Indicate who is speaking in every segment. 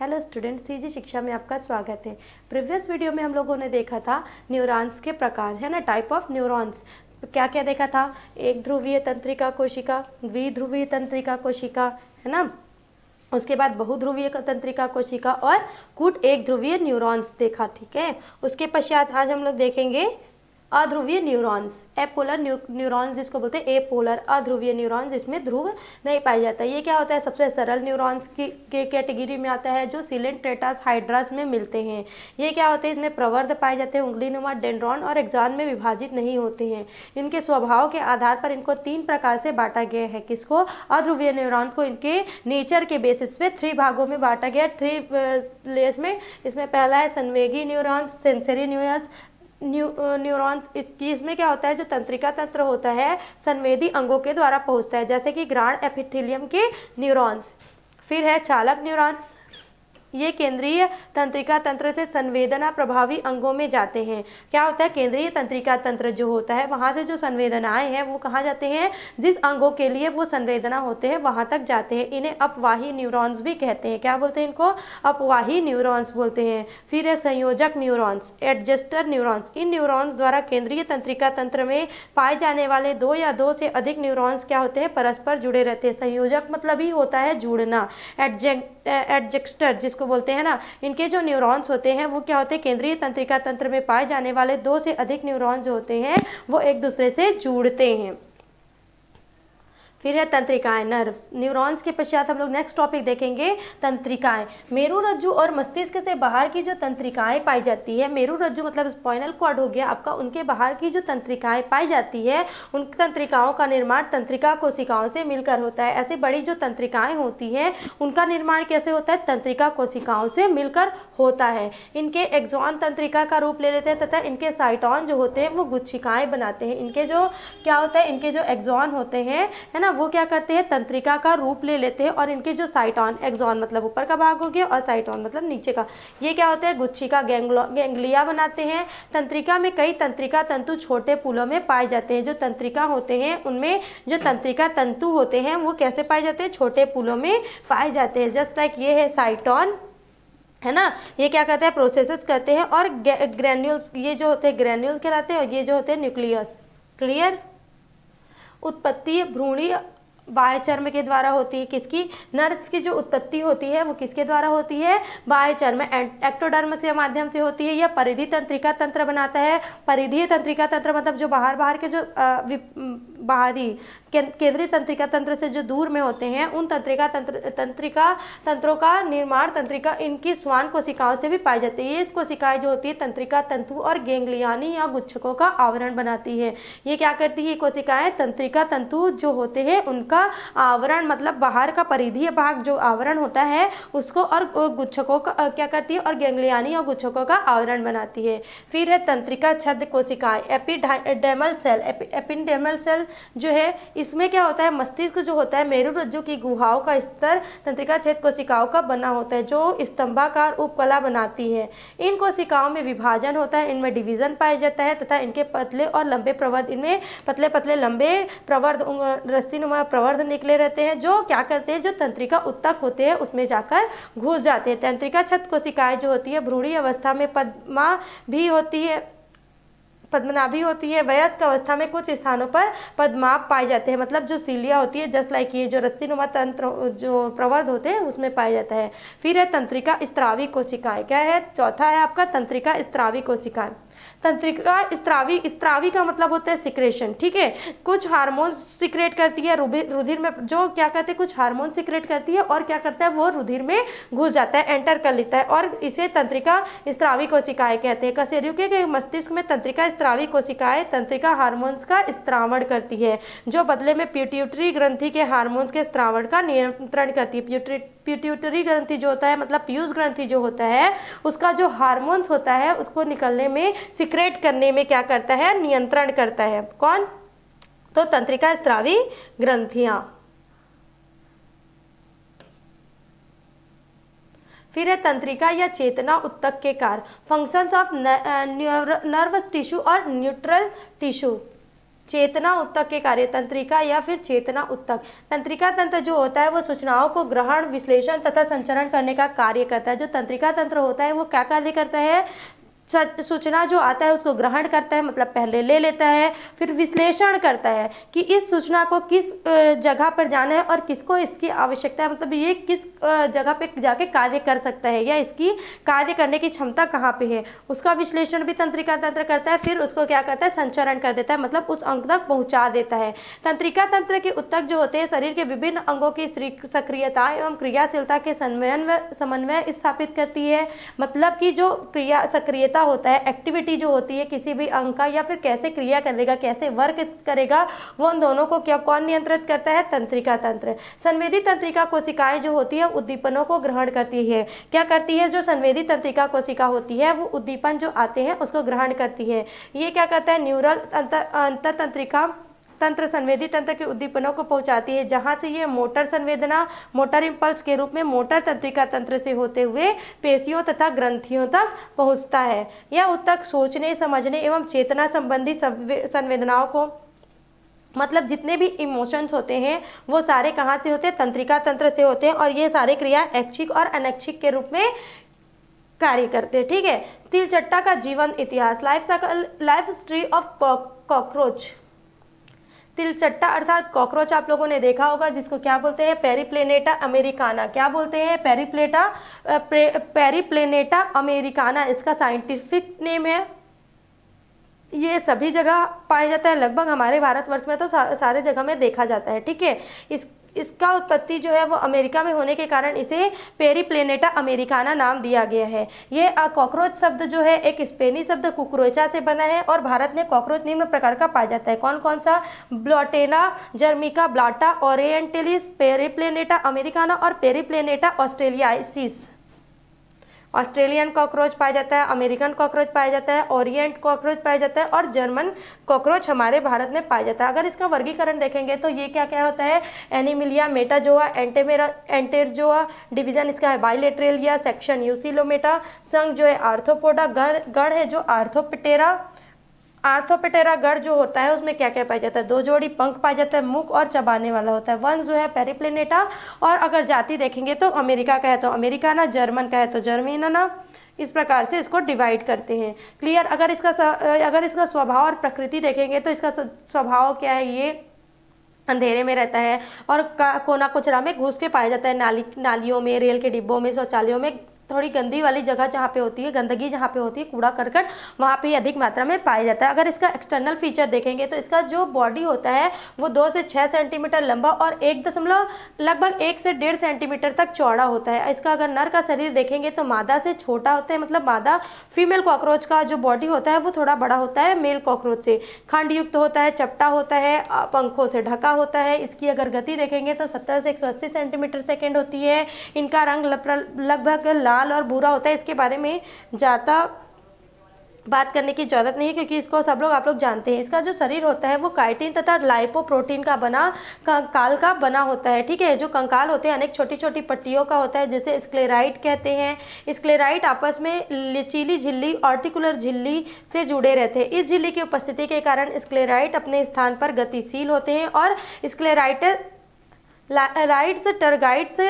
Speaker 1: Hello student CG शिक्षा में आपका स्वागत है प्रीवियस वीडियो में हम लोगों ने देखा था न्यूरॉन्स के प्रकार है ना टाइप ऑफ न्यूरॉन्स क्या क्या देखा था एक ध्रुवीय तंत्रिका कोशिका द्विध्रुवीय तंत्रिका कोशिका है ना उसके बाद बहुध्रुवीय तंत्रिका कोशिका और कुट एक ध्रुवीय न्यूरॉन्स देखा ठीक है उसके पश्चात आज हम लोग देखेंगे अध्रुवीय न्यूरॉन्स एपोलर न्यूरॉन्स जिसको बोलते हैं एपोलर अध्रुवीय न्यूरॉन्स जिसमें ध्रुव नहीं पाया जाता ये क्या होता है सबसे सरल न्यूरॉन्स की के कैटेगरी में आता है जो सिलेंट हाइड्रास में मिलते हैं ये क्या होते हैं इसमें प्रवर्ध पाए जाते हैं उंगली नुमा डेंड्रॉन और एग्जान में विभाजित नहीं होते हैं इनके स्वभाव के आधार पर इनको तीन प्रकार से बांटा गया है किसको अध्रुवीय न्यूरॉन्स को इनके नेचर के बेसिस पे थ्री भागों में बांटा गया थ्री लेस में इसमें पहला है संवेगी neurons sensory neurons new neurons इसकी इसमें क्या होता है जो तंत्रिका तंत्र होता है संवेदी अंगों के द्वारा पहुंचता है जैसे कि ग्रांड एपिथिलियम के न्यूरॉन्स फिर है चालक न्यूरॉन्स ये केंद्रीय तंत्रिका तंत्र से संवेदना प्रभावी अंगों में जाते हैं क्या होता है केंद्रीय तंत्रिका तंत्र जो होता है वहाँ से जो संवेदनाएं हैं वो कहाँ जाते हैं जिस अंगों के लिए वो संवेदना होते हैं वहाँ तक जाते हैं इन्हें अपवाही न्यूरॉन्स भी कहते हैं क्या बोलते हैं इनको अपवाही न्यूरॉन्स बोलते हैं फिर है संयोजक न्यूरोन्स एडजस्टर न्यूरोन्स इन न्यूरोन्स द्वारा केंद्रीय तंत्रिका तंत्र में पाए जाने वाले दो या दो से अधिक न्यूरोन्स क्या होते हैं परस्पर जुड़े रहते हैं संयोजक मतलब ही होता है जुड़ना एडजेक्टर जिस जिसको बोलते हैं ना इनके जो न्यूरॉन्स होते हैं वो क्या होते हैं केंद्रीय तंत्रिका तंत्र में पाए जाने वाले दो से अधिक न्यूरॉन्स जो होते हैं वो एक दूसरे से जुड़ते हैं फिर है तंत्रिकाएं नर्व्स न्यूरॉन्स के पश्चात हम लोग नेक्स्ट टॉपिक देखेंगे तंत्रिकाएं मेरु रज्जु और मस्तिष्क से बाहर की जो तंत्रिकाएं पाई जाती है मेरु रज्जु मतलब स्पाइनल कॉर्ड हो गया आपका उनके बाहर की जो तंत्रिकाएं पाई जाती है उन तंत्रिकाओं का निर्माण तंत्रिका कोशिकाओं से मिलकर होता है ऐसे बड़ी जो तंत्रिकाएं होती हैं उनका निर्माण कैसे होता है तंत्रिका कोशिकाओं से मिलकर होता है इनके एक्जॉन तंत्रिका का रूप ले लेते हैं तथा इनके साइटॉन जो होते हैं वो गुच्छिकाएं बनाते हैं इनके जो क्या होता है इनके जो एक्जॉन होते हैं है ना वो क्या करते हैं तंत्रिका का रूप ले लेते हैं और इनके जो साइटॉन एक्जॉन मतलब ऊपर का भाग हो गया और साइटॉन मतलब नीचे का ये क्या होता है गुच्छी का गैंगलिया बनाते हैं तंत्रिका में कई तंत्रिका तंतु छोटे पुलों में पाए जाते हैं जो तंत्रिका होते हैं उनमें जो तंत्रिका तंतु होते हैं वो कैसे पाए जाते हैं छोटे पुलों में पाए जाते हैं जस्ट लाइक ये है साइटॉन है ना ये क्या कहते हैं प्रोसेसेस करते हैं और ग्रेन्यूल्स ये जो होते हैं ग्रेन्यूल्स कहलाते हैं और ये जो होते हैं न्यूक्लियस क्लियर उत्पत्ति भ्रूणी बायचर्म के द्वारा होती है किसकी नर्स की जो उत्पत्ति होती है वो किसके द्वारा होती है बायचर्म एक्टोडर्म के माध्यम से होती है या परिधि तंत्रिका तंत्र बनाता है परिधि तंत्रिका तंत्र मतलब जो बाहर बाहर के जो बाहरी केंद्रीय तंत्रिका तंत्र से जो दूर में होते हैं उन तंत्रिका तंत्र तंत्रिका तंत्रों का निर्माण तंत्रिका इनकी स्वान कोशिकाओं से भी पाई जाती है ये कोशिकाएं जो होती है तंत्रिका तंतु और गेंगलियानी या गुच्छकों का आवरण बनाती है ये क्या करती है ये कोशिकाएं तंत्रिका तंतु जो होते हैं उनका आवरण मतलब बाहर का परिधीय भाग जो आवरण होता है उसको और गुच्छकों का क्या करती है और गेंगलियानी और गुच्छकों का आवरण बनाती है फिर है तंत्रिका छद कोशिकाएं एपिडाइडमल सेल एपिडेमल सेल जो है इसमें क्या होता है मस्तिष्क जो होता है मेरु रज्जु की गुहाओं का स्तर तंत्रिका छेद कोशिकाओं का बना होता है जो स्तंभाकार उपकला बनाती है इन कोशिकाओं में विभाजन होता है इनमें डिवीजन पाया जाता है तथा इनके पतले और लंबे प्रवर्ध इनमें पतले पतले लंबे प्रवर्ध रस्सी प्रवर्ध निकले रहते हैं जो क्या करते हैं जो तंत्रिका उत्तक होते हैं उसमें जाकर घुस जाते हैं तंत्रिका छत कोशिकाएं जो होती है भ्रूणी अवस्था में पदमा भी होती है पद्मनाभी होती है वयस्क अवस्था में कुछ स्थानों पर पद्माप पाए जाते हैं मतलब जो सीलिया होती है जस्ट लाइक ये जो नुमा तंत्र जो प्रवर्ध होते हैं उसमें पाया जाता है फिर है तंत्रिका स्त्रावी कोशिकाएं क्या है चौथा है आपका तंत्रिका स्त्रावी कोशिकाएं तंत्रिका स्त्रावी स्त्रावी का मतलब होता है सिक्रेशन ठीक है कुछ हार्मोन सिक्रेट करती है रुधिर में जो क्या कहते हैं कुछ हार्मोन सिक्रेट करती है और क्या करता है वो रुधिर में घुस जाता है एंटर कर लेता है और इसे तंत्रिका स्त्रावी कोशिकाएं कहते हैं कसेरियो के मस्तिष्क में तंत्रिका स्त्रावी कोशिकाएं तंत्रिका हारमोन्स का स्त्रावण करती है जो बदले में प्यूट्यूटरी ग्रंथि के हारमोन्स के स्त्रावण का नियंत्रण करती है प्यूट्री प्यूट्यूटरी ग्रंथि जो होता है मतलब पीयूष ग्रंथि जो होता है उसका जो हारमोन्स होता है उसको निकलने में सिक्रेट करने में क्या करता है नियंत्रण करता है कौन तो तंत्रिका स्त्रावी ग्रंथियां फिर है तंत्रिका या चेतना उत्तक के कार फंक्शंस ऑफ नर्वस टिश्यू और न्यूट्रल टिश्यू चेतना उत्तक के कार्य तंत्रिका या फिर चेतना उत्तक तंत्रिका तंत्र जो होता है वो सूचनाओं को ग्रहण विश्लेषण तथा संचरण करने का कार्य करता है जो तंत्रिका तंत्र होता है वो क्या कार्य करता है सूचना जो आता है उसको ग्रहण करता है मतलब पहले ले लेता है फिर विश्लेषण करता है कि इस सूचना को किस जगह पर जाना है और किसको इसकी आवश्यकता है मतलब ये किस जगह पे जाके कार्य कर सकता है या इसकी कार्य करने की क्षमता कहाँ पे है उसका विश्लेषण भी तंत्रिका तंत्र करता है फिर उसको क्या करता है संचरण कर देता है मतलब उस अंग तक पहुँचा देता है तंत्रिका तंत्र के उत्तक जो होते हैं शरीर के विभिन्न अंगों की सक्रियता एवं क्रियाशीलता के समन्वय समन्वय स्थापित करती है मतलब कि जो क्रिया सक्रियता देवता होता है एक्टिविटी जो होती है किसी भी अंग का या फिर कैसे क्रिया करेगा कैसे वर्क करेगा वो उन दोनों को क्या कौन नियंत्रित करता है तंत्रिका तंत्र संवेदी तंत्रिका कोशिकाएं जो होती है उद्दीपनों को ग्रहण करती है क्या करती है जो संवेदी तंत्रिका कोशिका होती है वो उद्दीपन जो आते हैं उसको ग्रहण करती है ये क्या करता है न्यूरल अंतर तंत्रिका तंत्र संवेदी तंत्र के उद्दीपनों को पहुंचाती है जहां से ये मोटर संवेदना मोटर इम्पल्स के रूप में मोटर तंत्रिका तंत्र से होते हुए पेशियों तथा ग्रंथियों तक पहुंचता है यह उत्तक सोचने समझने एवं चेतना संबंधी संवेदनाओं को मतलब जितने भी इमोशंस होते हैं वो सारे कहाँ से होते हैं तंत्रिका तंत्र से होते हैं और ये सारे क्रिया ऐच्छिक और अनैच्छिक के रूप में कार्य करते हैं ठीक है तिलचट्टा का जीवन इतिहास life life history of cockroach तिलचट्टा अर्थात कॉकरोच आप लोगों ने देखा होगा जिसको क्या बोलते हैं पेरीप्लेनेटा अमेरिकाना क्या बोलते हैं पेरीप्लेटा पेरीप्लेनेटा अमेरिकाना इसका साइंटिफिक नेम है ये सभी जगह पाया जाता है लगभग हमारे भारतवर्ष में तो सारे जगह में देखा जाता है ठीक है इस इसका उत्पत्ति जो है वो अमेरिका में होने के कारण इसे पेरीप्लेनेटा अमेरिकाना नाम दिया गया है ये कॉकरोच शब्द जो है एक स्पेनी शब्द कुकरोचा से बना है और भारत में कॉकरोच निम्न प्रकार का पाया जाता है कौन कौन सा blattella germanica blatta peri periplaneta americana और पेरीप्लेनेटा ऑस्ट्रेलियाइसिस ऑस्ट्रेलियन कॉकरोच पाया जाता है अमेरिकन कॉकरोच पाया जाता है ओरिएंट कॉकरोच पाया जाता है और जर्मन कॉकरोच हमारे भारत में पाया जाता है अगर इसका वर्गीकरण देखेंगे तो ये क्या क्या होता है animalia metazoa enterozoa enterozoa division इसका है बाइलेट्रेलिया सेक्शन यूसिलोमेटा संघ जो है आर्थोपोडा गढ़ है जो आर्थोपटेरा आर्थोपेटेरा गढ़ जो होता है उसमें क्या क्या पाया जाता है दो जोड़ी पंख पाया जाता है मुख और चबाने वाला होता है वंश जो है पेरिप्लेनेटा और अगर जाति देखेंगे तो अमेरिका का है तो अमेरिका ना जर्मन का है तो ना इस प्रकार से इसको डिवाइड करते हैं क्लियर अगर इसका अगर इसका स्वभाव और प्रकृति देखेंगे तो इसका स्वभाव क्या है ये अंधेरे में रहता है और कोना कुचरा में घुस के पाया जाता है नाली नालियों में रेल के डिब्बों में शौचालयों में थोड़ी गंदी वाली जगह जहाँ पे होती है गंदगी जहाँ पे होती है कूड़ा करकट वहाँ पे अधिक मात्रा में पाया जाता है अगर इसका एक्सटर्नल फीचर देखेंगे तो इसका जो बॉडी होता है वो दो से छः सेंटीमीटर लंबा और एक दशमलव लगभग एक से डेढ़ सेंटीमीटर तक चौड़ा होता है इसका अगर नर का शरीर देखेंगे तो मादा से छोटा होता है मतलब मादा फीमेल कॉकरोच का जो बॉडी होता है वो थोड़ा बड़ा होता है मेल कॉकरोच से खंड युक्त होता है चपटा होता है पंखों से ढका होता है इसकी अगर गति देखेंगे तो सत्तर से एक सेंटीमीटर सेकेंड होती है इनका रंग लगभग लाल लाल और भूरा होता है इसके बारे में ज़्यादा बात करने की ज़रूरत नहीं है क्योंकि इसको सब लोग आप लोग जानते हैं इसका जो शरीर होता है वो काइटिन तथा लाइपो प्रोटीन का बना कंकाल का बना होता है ठीक है जो कंकाल होते हैं अनेक छोटी छोटी पट्टियों का होता है जिसे स्क्लेराइट कहते हैं स्क्लेराइट आपस में लचीली झिल्ली ऑर्टिकुलर झिल्ली से जुड़े रहते हैं इस झिल्ली की उपस्थिति के कारण स्क्लेराइट अपने स्थान पर गतिशील होते हैं और स्क्लेराइट राइट्स टर्गाइट्स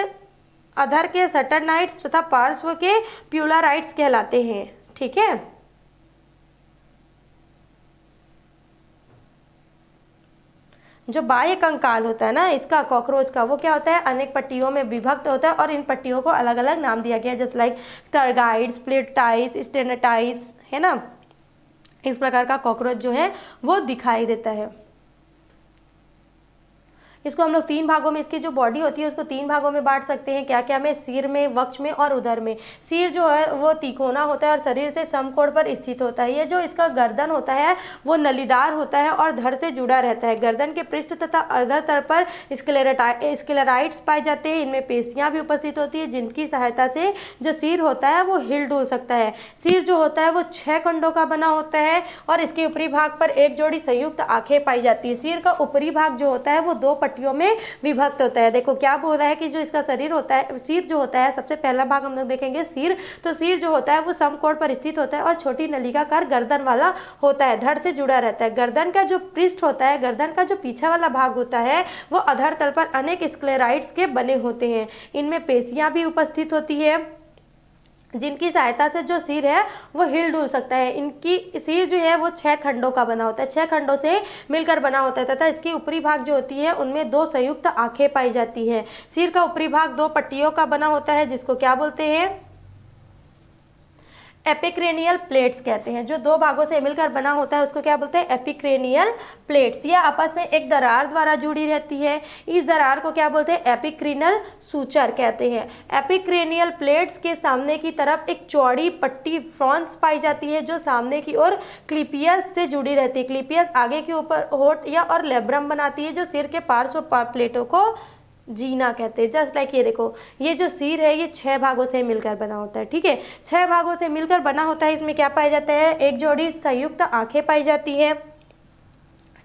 Speaker 1: अधर के सटरनाइट्स तथा पार्श्व के प्यूलाराइट्स कहलाते हैं ठीक है जो बाह्य कंकाल होता है ना इसका कॉकरोच का वो क्या होता है अनेक पट्टियों में विभक्त होता है और इन पट्टियों को अलग अलग नाम दिया गया जैसे लाइक टर्गाइड्स प्लेटाइड्स स्टेनाटाइड्स है ना इस प्रकार का कॉकरोच जो है वो दिखाई देता है इसको हम लोग तीन भागों में इसकी जो बॉडी होती है उसको तीन भागों में बांट सकते हैं क्या क्या में सिर में वक्ष में और उधर में सिर जो है वो तिकोना होता है और शरीर से समकोण पर स्थित होता है ये जो इसका गर्दन होता है वो नलीदार होता है और धड़ से जुड़ा रहता है गर्दन के पृष्ठ तथा अधर तर पर स्क्लेराइट्स पाए जाते हैं इनमें पेशियाँ भी उपस्थित होती है जिनकी सहायता से जो सिर होता है वो हिल डुल सकता है सिर जो होता है वो छः खंडों का बना होता है और इसके ऊपरी भाग पर एक जोड़ी संयुक्त आँखें पाई जाती है सिर का ऊपरी भाग जो होता है वो दो पट पट्टियों में विभक्त होता है देखो क्या बोल रहा है कि जो इसका शरीर होता है सिर जो होता है सबसे पहला भाग हम लोग देखेंगे सिर तो सिर जो होता है वो समकोण पर स्थित होता है और छोटी नलिका कर गर्दन वाला होता है धड़ से जुड़ा रहता है गर्दन का जो पृष्ठ होता है गर्दन का जो पीछे वाला भाग होता है वो अधर तल पर अनेक स्क्लेराइड्स के बने होते हैं इनमें पेशियाँ भी उपस्थित होती है जिनकी सहायता से जो सिर है वो हिल डुल सकता है इनकी सिर जो है वो छह खंडों का बना होता है छह खंडों से मिलकर बना होता है तथा इसकी ऊपरी भाग जो होती है उनमें दो संयुक्त आंखें पाई जाती हैं सिर का ऊपरी भाग दो पट्टियों का बना होता है जिसको क्या बोलते हैं एपिक्रेनियल प्लेट्स कहते हैं जो दो भागों से मिलकर बना होता है उसको क्या बोलते हैं एपिक्रेनियल प्लेट्स यह आपस में एक दरार द्वारा जुड़ी रहती है इस दरार को क्या बोलते हैं एपिक्रिनल सूचर कहते हैं एपिक्रेनियल प्लेट्स के सामने की तरफ एक चौड़ी पट्टी फ्रॉन्स पाई जाती है जो सामने की ओर क्लिपियस से जुड़ी रहती है क्लिपियस आगे के ऊपर होट या और लेब्रम बनाती है जो सिर के पार्श्व प्लेटों को जीना कहते हैं जस्ट लाइक ये देखो ये जो सिर है ये छह भागों से मिलकर बना होता है ठीक है छह भागों से मिलकर बना होता है इसमें क्या पाया जाता है एक जोड़ी संयुक्त आंखें पाई जाती है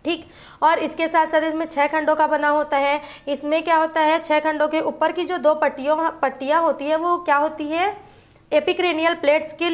Speaker 1: ठीक और इसके साथ साथ इसमें छह खंडों का बना होता है इसमें क्या होता है छह खंडों के ऊपर की जो दो पट्टियों पट्टियाँ होती है वो क्या होती है एपिक्रेनियल प्लेट्स के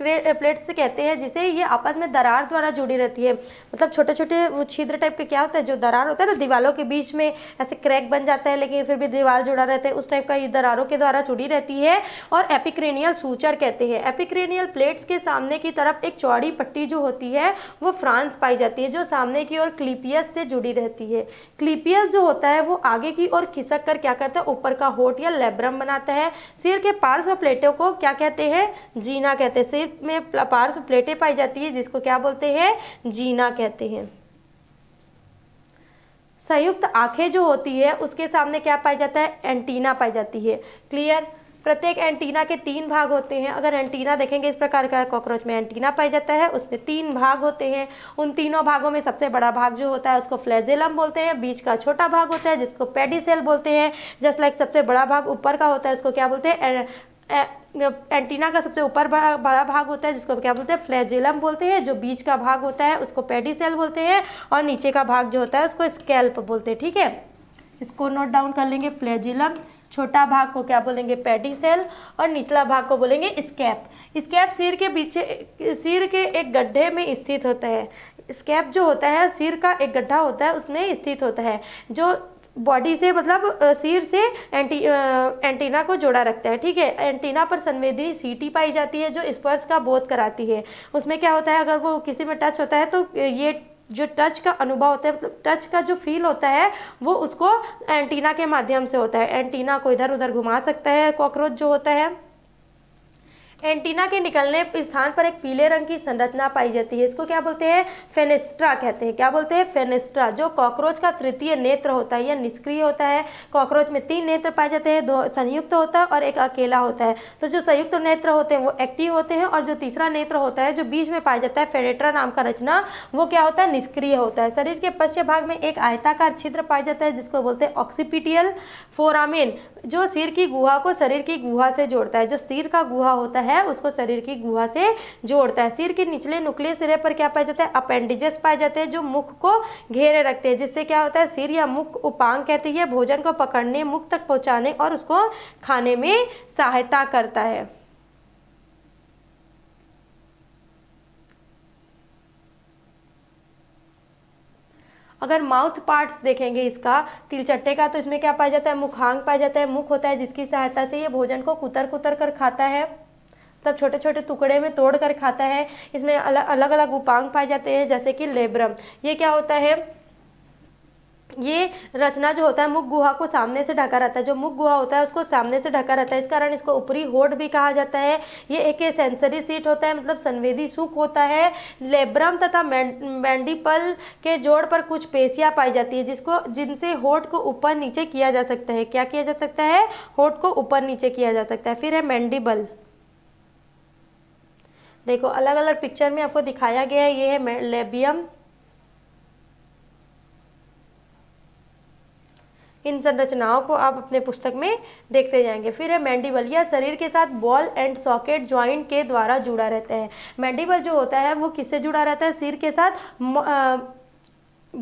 Speaker 1: प्लेट्स eh, कहते हैं जिसे ये आपस में दरार द्वारा जुड़ी रहती है मतलब छोटे छोटे वो छिद्र टाइप के क्या होता है जो दरार होता है ना दीवारों के बीच में ऐसे क्रैक बन जाता है लेकिन फिर भी दीवार जुड़ा रहता है उस टाइप का ये दरारों के द्वारा जुड़ी रहती है और एपिक्रेनियल सूचर कहते हैं एपिक्रेनियल प्लेट्स के सामने की तरफ एक चौड़ी पट्टी जो होती है वो फ्रांस पाई जाती है जो सामने की ओर क्लिपियस से जुड़ी रहती है क्लिपियस जो होता है वो आगे की ओर खिसक कर क्या करता है ऊपर का होट या लेब्रम बनाता है सिर के पार्श्व प्लेटों को क्या कहते हैं जीना कहते हैं सिर शरीर में पार्श्व प्लेटें पाई जाती है जिसको क्या बोलते हैं जीना कहते हैं संयुक्त आंखें जो होती है उसके सामने क्या पाया जाता है एंटीना पाई जाती है क्लियर प्रत्येक एंटीना के तीन भाग होते हैं अगर एंटीना देखेंगे इस प्रकार का कॉकरोच में एंटीना पाया जाता है उसमें तीन भाग होते हैं उन तीनों भागों में सबसे बड़ा भाग जो होता है उसको फ्लैजेलम बोलते हैं बीच का छोटा भाग होता है जिसको पेडिसेल बोलते हैं जस्ट लाइक सबसे बड़ा भाग ऊपर का होता है उसको क्या बोलते हैं एंटीना का सबसे ऊपर बड़ा बड़ा भाग होता है जिसको क्या बोलते हैं फ्लैजिलम बोलते हैं जो बीच का भाग होता है उसको पेडिसेल बोलते हैं और नीचे का भाग जो होता है उसको स्केल्प बोलते हैं ठीक है इसको नोट डाउन कर लेंगे फ्लैजिलम छोटा भाग को क्या बोलेंगे सेल और निचला भाग को बोलेंगे स्कैप स्कैप सिर के पीछे सिर के एक गड्ढे में स्थित होता है स्कैप जो होता है सिर का एक गड्ढा होता है उसमें स्थित होता है जो बॉडी से मतलब सिर से एंटी एंटीना को जोड़ा रखता है ठीक है एंटीना पर संवेदनी सीटी पाई जाती है जो स्पर्श का बोध कराती है उसमें क्या होता है अगर वो किसी में टच होता है तो ये जो टच का अनुभव होता है मतलब टच का जो फील होता है वो उसको एंटीना के माध्यम से होता है एंटीना को इधर उधर घुमा सकता है कॉकरोच जो होता है एंटीना के निकलने स्थान पर एक पीले रंग की संरचना पाई जाती है इसको क्या बोलते हैं फेनेस्ट्रा कहते हैं क्या बोलते हैं फेनेस्ट्रा जो कॉकरोच का तृतीय नेत्र होता है यह निष्क्रिय होता है कॉकरोच में तीन नेत्र पाए जाते हैं दो संयुक्त होता है और एक अकेला होता है तो जो संयुक्त नेत्र होते हैं वो एक्टिव होते हैं और जो तीसरा नेत्र होता है जो बीच में पाया जाता है फेनेट्रा नाम का रचना वो क्या होता है निष्क्रिय होता है शरीर के पश्चिम भाग में एक आयताकार छिद्र पाया जाता है जिसको बोलते हैं ऑक्सीपिटियल फोरामिन जो सिर की गुहा को शरीर की गुहा से जोड़ता है जो सिर का गुहा होता है है उसको शरीर की गुहा से जोड़ता है सिर के निचले नुकले सिरे पर क्या पाए जाते हैं अपेंडिजेस पाए जाते हैं जो मुख को घेरे रखते हैं जिससे क्या होता है सिर या मुख उपांग कहती है भोजन को पकड़ने मुख तक पहुँचाने और उसको खाने में सहायता करता है अगर माउथ पार्ट्स देखेंगे इसका तिलचट्टे का तो इसमें क्या पाया जाता है मुखांग पाया जाता है मुख होता है जिसकी सहायता से ये भोजन को कुतर कुतर कर खाता है तब छोटे छोटे टुकड़े में तोड़ कर खाता है इसमें अलग अलग अलग उपांग पाए जाते हैं जैसे कि लेब्रम ये क्या होता है ये रचना जो होता है मुख गुहा को सामने से ढका रहता है जो मुख गुहा होता है उसको सामने से ढका रहता है इस कारण इसको ऊपरी होड भी कहा जाता है ये एक सेंसरी सीट होता है मतलब संवेदी सुख होता है लेब्रम तथा मैंडीपल के जोड़ पर कुछ पेशियाँ पाई जाती है जिसको जिनसे होठ को ऊपर नीचे किया जा सकता है क्या किया जा सकता है होठ को ऊपर नीचे किया जा सकता है फिर है मैंडीबल देखो अलग अलग पिक्चर में आपको दिखाया गया है ये है लेबियम इन संरचनाओं को आप अपने पुस्तक में देखते जाएंगे फिर है मैंडिबल यह शरीर के साथ बॉल एंड सॉकेट ज्वाइंट के द्वारा जुड़ा रहता है मैंडिबल जो होता है वो किससे जुड़ा रहता है सिर के साथ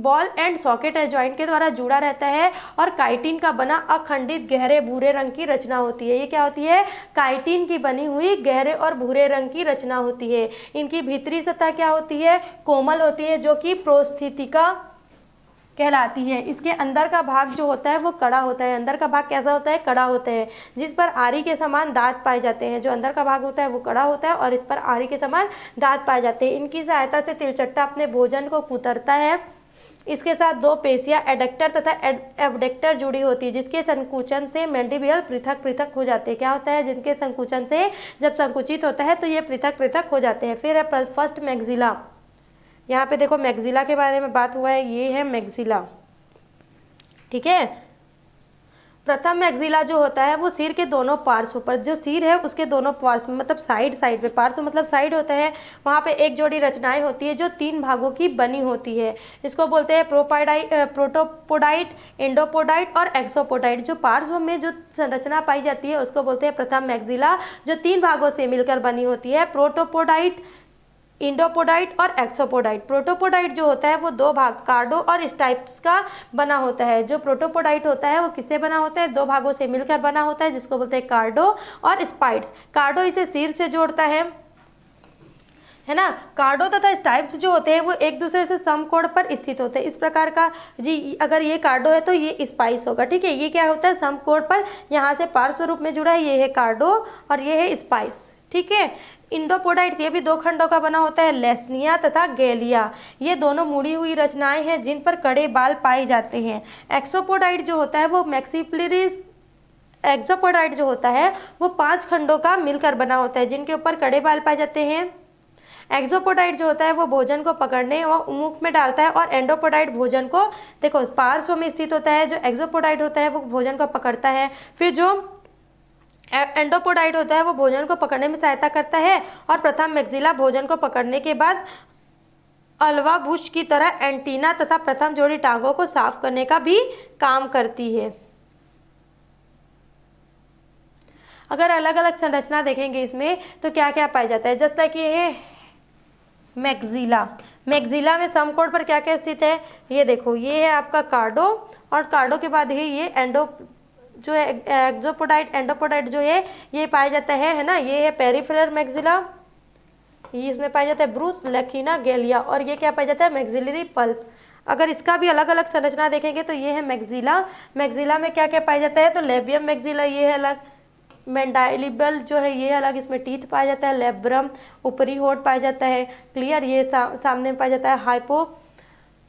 Speaker 1: बॉल एंड सॉकेट है ज्वाइंट के द्वारा जुड़ा रहता है और काइटिन का बना अखंडित गहरे भूरे रंग की रचना होती है ये क्या होती है काइटिन की बनी हुई गहरे और भूरे रंग की रचना होती है इनकी भीतरी सतह क्या होती है कोमल होती है जो कि प्रोस्थितिका कहलाती है इसके अंदर का भाग जो होता है वो कड़ा होता है अंदर का भाग कैसा होता है कड़ा होता है जिस पर आरी के समान दांत पाए जाते हैं जो अंदर का भाग होता है वो कड़ा होता है और इस पर आरी के समान दांत पाए जाते हैं इनकी सहायता से तिलचट्टा अपने भोजन को कुतरता है इसके साथ दो पेशियां एडेक्टर तथा एबडेक्टर जुड़ी होती है जिसके संकुचन से मेंडिबियल पृथक पृथक हो जाते हैं क्या होता है जिनके संकुचन से जब संकुचित होता है तो ये पृथक पृथक हो जाते हैं फिर है फर्स्ट मैगजिला यहाँ पे देखो मैगजिला के बारे में बात हुआ है ये है मैगजिला ठीक है प्रथम मैग्जिला जो होता है वो सिर के दोनों पार्श्व पर जो सिर है उसके दोनों पार्श्व मतलब साइड साइड पे पार्श्व मतलब साइड होता है वहाँ पे एक जोड़ी रचनाएं होती है जो तीन भागों की बनी होती है इसको बोलते हैं प्रोपाइडाइट प्रोटोपोडाइट एंडोपोडाइट और एक्सोपोडाइट जो पार्श्व में जो संरचना पाई जाती है उसको बोलते हैं प्रथम मैगजिला जो तीन भागों से मिलकर बनी होती है प्रोटोपोडाइट इंडोपोडाइट और एक्सोपोडाइट प्रोटोपोडाइट जो होता है वो दो भाग कार्डो और स्टाइप्स का बना होता है जो प्रोटोपोडाइट होता है वो किससे बना होता है दो भागों से मिलकर बना होता है जिसको बोलते हैं कार्डो और स्पाइट्स कार्डो इसे सिर से जोड़ता है है ना कार्डो तथा स्टाइप्स जो होते हैं वो एक दूसरे से समकोण पर स्थित होते हैं इस प्रकार का जी अगर ये कार्डो है तो ये स्पाइस होगा ठीक है ये क्या होता है समकोण पर यहाँ से पार्श्व रूप में जुड़ा है ये है कार्डो और ये है स्पाइस ठीक है इंडोपोडाइट ये भी दो खंडों का बना होता है लेसनिया तथा गैलिया ये दोनों मुड़ी हुई रचनाएं हैं जिन पर कड़े बाल पाए जाते हैं एक्सोपोडाइट जो होता है वो मैक्सीप्लिस एक्सोपोडाइट जो होता है वो पांच खंडों का मिलकर बना होता है जिनके ऊपर कड़े बाल पाए जाते हैं एक्जोपोडाइट जो होता है वो भोजन को पकड़ने और मुख में डालता है और एंडोपोडाइट भोजन को देखो पार्श्व में स्थित होता है जो एक्जोपोडाइट होता है वो भोजन को पकड़ता है फिर जो एंडोपोडाइट होता है वो भोजन को पकड़ने में सहायता करता है और प्रथम मैगजिला भोजन को पकड़ने के बाद अलवा बुश की तरह एंटीना तथा प्रथम जोड़ी टांगों को साफ करने का भी काम करती है अगर अलग अलग संरचना देखेंगे इसमें तो क्या क्या पाया जाता है जैसा कि ये मैगजिला मैगजिला में समकोण पर क्या क्या स्थित है ये देखो ये है आपका कार्डो और कार्डो के बाद ही ये एंडो जो है एक्जोपोडाइट एंडोपोडाइट जो है ये पाया जाता है है ना ये है पेरीफेरल मैक्सिला ये इसमें पाया जाता है ब्रूस लखीना गैलिया और ये क्या पाया जाता है मैक्सिलरी पल्प अगर इसका भी अलग अलग संरचना देखेंगे तो ये है मैक्सिला मैक्सिला में क्या क्या पाया जाता है तो लेबियम मैक्सिला ये है अलग मेंडाइलिबल जो है ये अलग इसमें टीथ पाया जाता है लेब्रम ऊपरी होट पाया जाता है क्लियर ये सा, सामने पाया जाता है हाइपो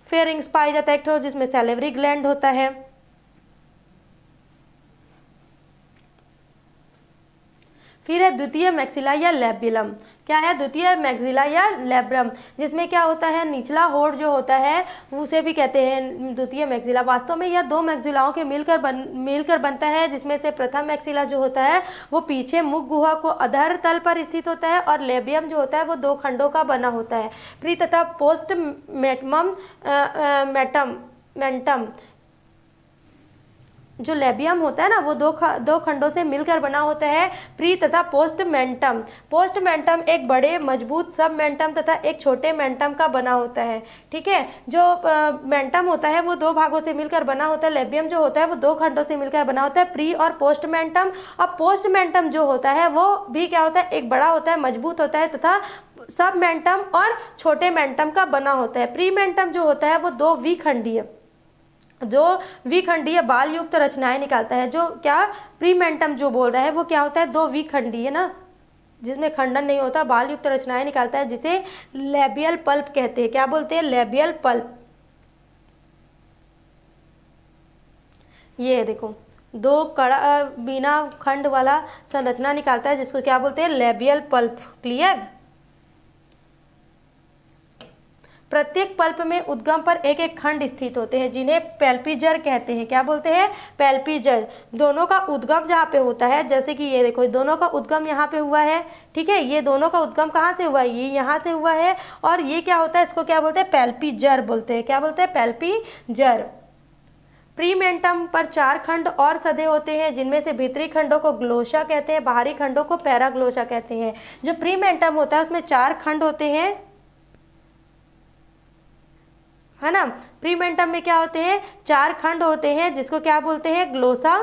Speaker 1: फेरिंग्स पाया जाता है एक जिसमें सेलेवरी ग्लैंड होता है फिर है द्वितीय मैक्सिला या लेबिलम क्या है द्वितीय मैक्सिला या लेब्रम जिसमें क्या होता है निचला होड़ जो होता है उसे भी कहते हैं द्वितीय मैक्सिला वास्तव में यह दो मैक्सिलाओं के मिलकर बन मिलकर बनता है जिसमें से प्रथम मैक्सिला जो होता है वो पीछे मुख गुहा को अधर तल पर स्थित होता है और लेबियम जो होता है वो दो खंडों का बना होता है प्री तथा पोस्ट मेटम मेटम मेंटम जो लेबियम होता है ना वो दो ख, दो खंडों से मिलकर बना होता है प्री तथा पोस्टमेंटम पोस्टमेंटम एक बड़े मजबूत सब मेंटम तथा एक छोटे मेंटम का बना होता है ठीक है जो मेंटम होता है वो दो भागों से मिलकर बना होता है लेबियम जो होता है वो दो खंडों से मिलकर बना होता है प्री और पोस्टमेंटम और पोस्टमेंटम जो होता है वो भी क्या होता है एक बड़ा होता है मजबूत होता है तथा सब मेंटम और छोटे मेंटम का बना होता है प्री मेंटम जो होता है वो दो विखंडीय जो विखंडीय बाल युक्त रचनाएं निकालता है जो क्या प्रीमेंटम जो बोल रहा है वो क्या होता है दो विखंडीय ना जिसमें खंडन नहीं होता बाल युक्त रचनाएं निकालता है जिसे लेबियल पल्प कहते हैं क्या बोलते हैं लेबियल पल्प ये देखो दो कड़ा बिना खंड वाला संरचना निकालता है जिसको क्या बोलते हैं लेबियल पल्प क्लियर प्रत्येक पल्प में उद्गम पर एक एक खंड स्थित होते हैं जिन्हें पेल्पीजर कहते हैं क्या बोलते हैं पेल्पीजर दोनों का उद्गम जहाँ पे होता है जैसे कि ये देखो दोनों का उद्गम यहाँ पे हुआ है ठीक है ये दोनों का उद्गम कहाँ से हुआ है ये यहाँ से हुआ है और ये क्या होता है इसको क्या बोलते हैं पेल्पिजर बोलते हैं क्या बोलते हैं पेल्पिजर प्रीमेंटम पर चार खंड और सदे होते हैं जिनमें से भीतरी खंडों को ग्लोशा कहते हैं बाहरी खंडों को पैराग्लोशा कहते हैं जो प्रीमेंटम होता है उसमें चार खंड होते हैं है ना प्रीमेंटम में क्या होते हैं चार खंड होते हैं जिसको क्या बोलते हैं ग्लोसा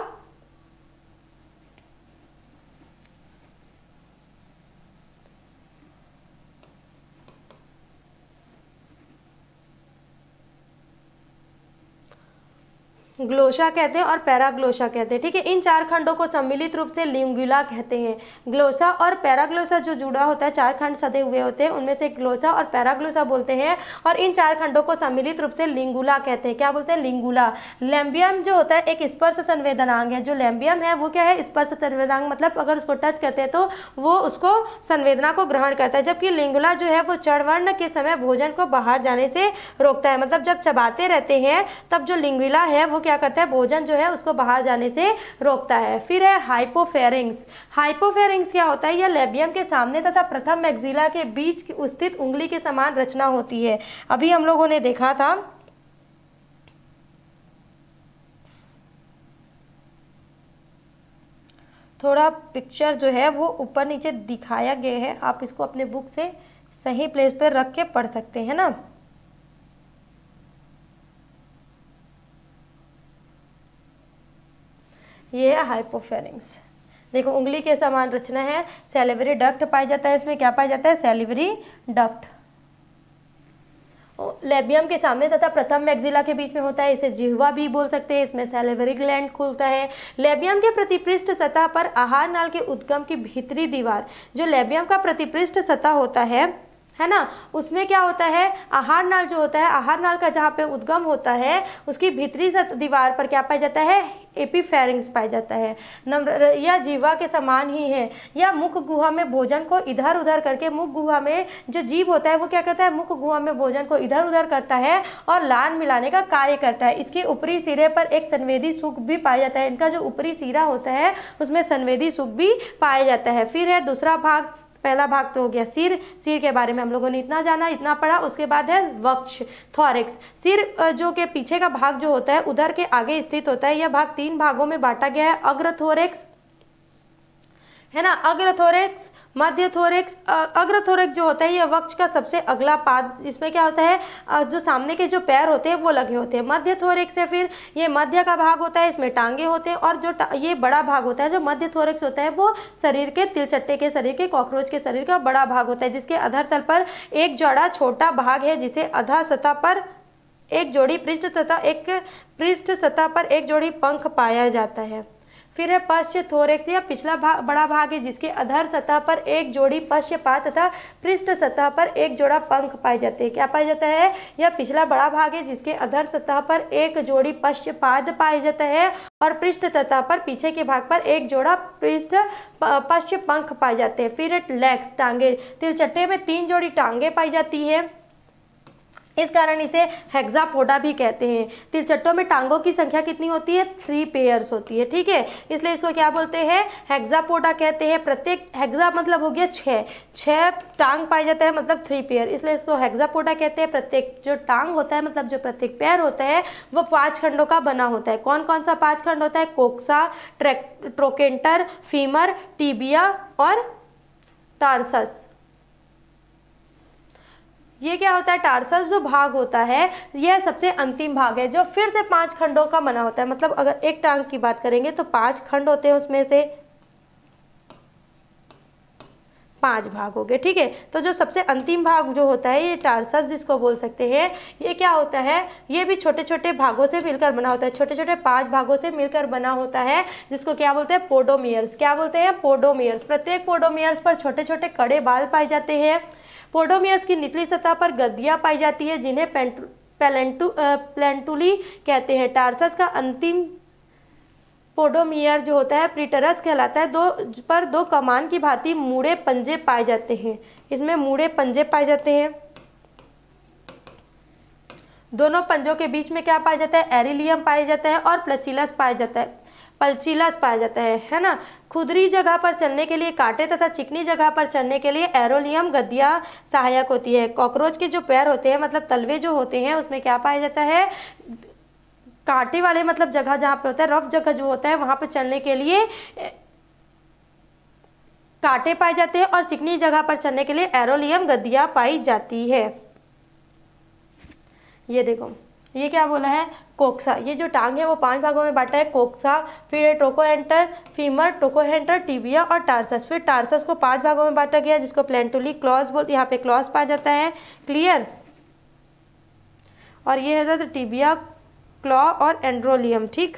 Speaker 1: ग्लोशा कहते हैं और पैराग्लोशा कहते हैं ठीक है इन चार खंडों को सम्मिलित रूप से लिंगुला कहते हैं ग्लोशा और पैराग्लोशा जो जुड़ा होता है चार खंड सदे हुए होते हैं उनमें से ग्लोशा और पैराग्लोशा बोलते हैं और इन चार खंडों को सम्मिलित रूप से लिंगुला कहते हैं क्या बोलते हैं लिंगुला लैम्बियम जो होता है एक स्पर्श संवेदनांग है जो लैम्बियम है वो क्या है स्पर्श संवेदनांग मतलब अगर उसको टच करते हैं तो वो उसको संवेदना को ग्रहण करता है जबकि लिंगुला जो है वो चढ़वर्ण के समय भोजन को बाहर जाने से रोकता है मतलब जब चबाते रहते हैं तब जो लिंगुला है वो क्या क्या करता है भोजन जो है उसको बाहर जाने से रोकता है फिर है हाइपोफेरिंग्स हाइपोफेरिंग्स क्या होता है यह लेबियम के सामने तथा प्रथम मैगजिला के बीच स्थित उंगली के समान रचना होती है अभी हम लोगों ने देखा था थोड़ा पिक्चर जो है वो ऊपर नीचे दिखाया गया है आप इसको अपने बुक से सही प्लेस पर रख के पढ़ सकते हैं ना ये है हाइपोफेरिंग्स देखो उंगली के समान रचना है सेलिवरी डक्ट पाया जाता है इसमें क्या पाया जाता है सेलिवरी डक्ट लेबियम के सामने तथा प्रथम मैग्जिला के बीच में होता है इसे जिहवा भी बोल सकते हैं इसमें सेलेवरी ग्लैंड खुलता है लेबियम के प्रतिपृष्ठ सतह पर आहार नाल के उद्गम की भीतरी दीवार जो लेबियम का प्रतिपृष्ठ सतह होता है है ना उसमें क्या होता है आहार नाल जो होता है आहार नाल का जहाँ पे उद्गम होता है उसकी भीतरी दीवार पर क्या पाया जाता है एपीफेरिंग्स पाया जाता है नम्र या जीवा के समान ही है या मुख गुहा में भोजन को इधर उधर करके मुख गुहा में जो जीव होता है वो क्या करता है मुख गुहा में भोजन को इधर उधर करता है और लान मिलाने का कार्य करता है इसके ऊपरी सिरे पर एक संवेदी सुख भी पाया जाता है इनका जो ऊपरी सिरा होता है उसमें संवेदी सुख भी पाया जाता है फिर है दूसरा भाग पहला भाग तो हो गया सिर सिर के बारे में हम लोगों ने इतना जाना इतना पढ़ा उसके बाद है वक्ष थॉरिक्स सिर जो के पीछे का भाग जो होता है उधर के आगे स्थित होता है यह भाग तीन भागों में बांटा गया है अग्रथोरेक्स है ना अग्रथोरिक्स मध्य थोरेक्स अग्र थोरेक्स जो होता है ये वक्ष का सबसे अगला पाद इसमें क्या होता है जो सामने के जो पैर होते हैं वो लगे होते हैं मध्य थोरेक्स से फिर ये मध्य का भाग होता है इसमें टांगे होते हैं और जो ये बड़ा भाग होता है जो मध्य थोरिक्स होता है वो शरीर के तिलचट्टे के शरीर के कॉकरोच के शरीर का बड़ा भाग होता है जिसके अधर तल पर एक जड़ा छोटा भाग है जिसे अधा सतह पर एक जोड़ी पृष्ठ तथा एक पृष्ठ सतह पर एक जोड़ी पंख पाया जाता है फिर है पश्च थोरेक्स या पिछला भा, बड़ा भाग है जिसके अधर सतह पर एक जोड़ी पश्च पात तथा पृष्ठ सतह पर एक जोड़ा पंख पाए जाते हैं क्या पाया जाता है यह पिछला बड़ा भाग है जिसके अधर सतह पर एक जोड़ी पश्च पाद पाया जाता है और पृष्ठ सतह पर पीछे के भाग पर एक जोड़ा पृष्ठ पश्च पंख पाए जाते हैं फिर लेग्स टांगे तिलचट्टे में तीन जोड़ी टांगे पाई जाती है इस कारण इसे हेक्सापोडा भी कहते हैं तिरचट्टों में टांगों की संख्या कितनी होती है थ्री पेयर्स होती है ठीक है इसलिए इसको क्या बोलते हैं हेक्सापोडा कहते हैं प्रत्येक हेक्सा मतलब हो गया छः छः टांग पाया जाता है मतलब थ्री पेयर इसलिए इसको हेक्सापोडा कहते हैं प्रत्येक जो टांग होता है मतलब जो प्रत्येक पेयर होता है वो पाँच खंडों का बना होता है कौन कौन सा पाँच खंड होता है coxa track trochanter femur tibia और टारसस ये क्या होता है टारसस जो भाग होता है यह सबसे अंतिम भाग है जो फिर से पांच खंडों का बना होता है मतलब अगर एक टांग की बात करेंगे तो पांच खंड होते हैं उसमें से पांच भाग हो गए ठीक है तो जो सबसे अंतिम भाग जो होता है ये टारसस जिसको बोल सकते हैं ये क्या होता है ये भी छोटे छोटे भागों से मिलकर बना होता है छोटे छोटे पांच भागों से मिलकर बना होता है जिसको क्या बोलते हैं पोडोमियर्स क्या बोलते हैं पोडोमियर्स प्रत्येक पोडोमियर्स पर छोटे छोटे कड़े बाल पाए जाते हैं पोडोमियस की निचली सतह पर गद्दियाँ पाई जाती है जिन्हें पेलेंटू प्लेंटुली कहते हैं टारसस का अंतिम पोडोमियर जो होता है प्रीटरस कहलाता है दो पर दो कमान की भांति मूड़े पंजे पाए जाते हैं इसमें मूड़े पंजे पाए जाते हैं दोनों पंजों के बीच में क्या पाया जाता है एरिलियम पाया जाता है और प्लचिलस पाया जाता है पलचीला पाया जाता है है ना खुदरी जगह पर चलने के लिए कांटे तथा चिकनी जगह पर चलने के लिए एरोलियम गद्दियाँ सहायक होती है कॉकरोच के जो पैर होते हैं मतलब तलवे जो होते हैं उसमें क्या पाया जाता है कांटे वाले मतलब जगह जहाँ पे होता है रफ जगह जो होता है वहाँ पर चलने के लिए कांटे पाए जाते हैं और चिकनी जगह पर चलने के लिए एरोलियम गद्दियाँ पाई जाती है ये देखो ये क्या बोला है कोक्सा ये जो टांग है वो पांच भागों में बांटा है कोक्सा फिर है एंटर फीमर ट्रोकोहेंटर टीबिया और टार्सस फिर टार्सस को पांच भागों में बांटा गया जिसको प्लेंटुली क्लॉज बोल यहाँ पे क्लॉज पाया जाता है क्लियर और ये है टीबिया क्लॉ और एंड्रोलियम ठीक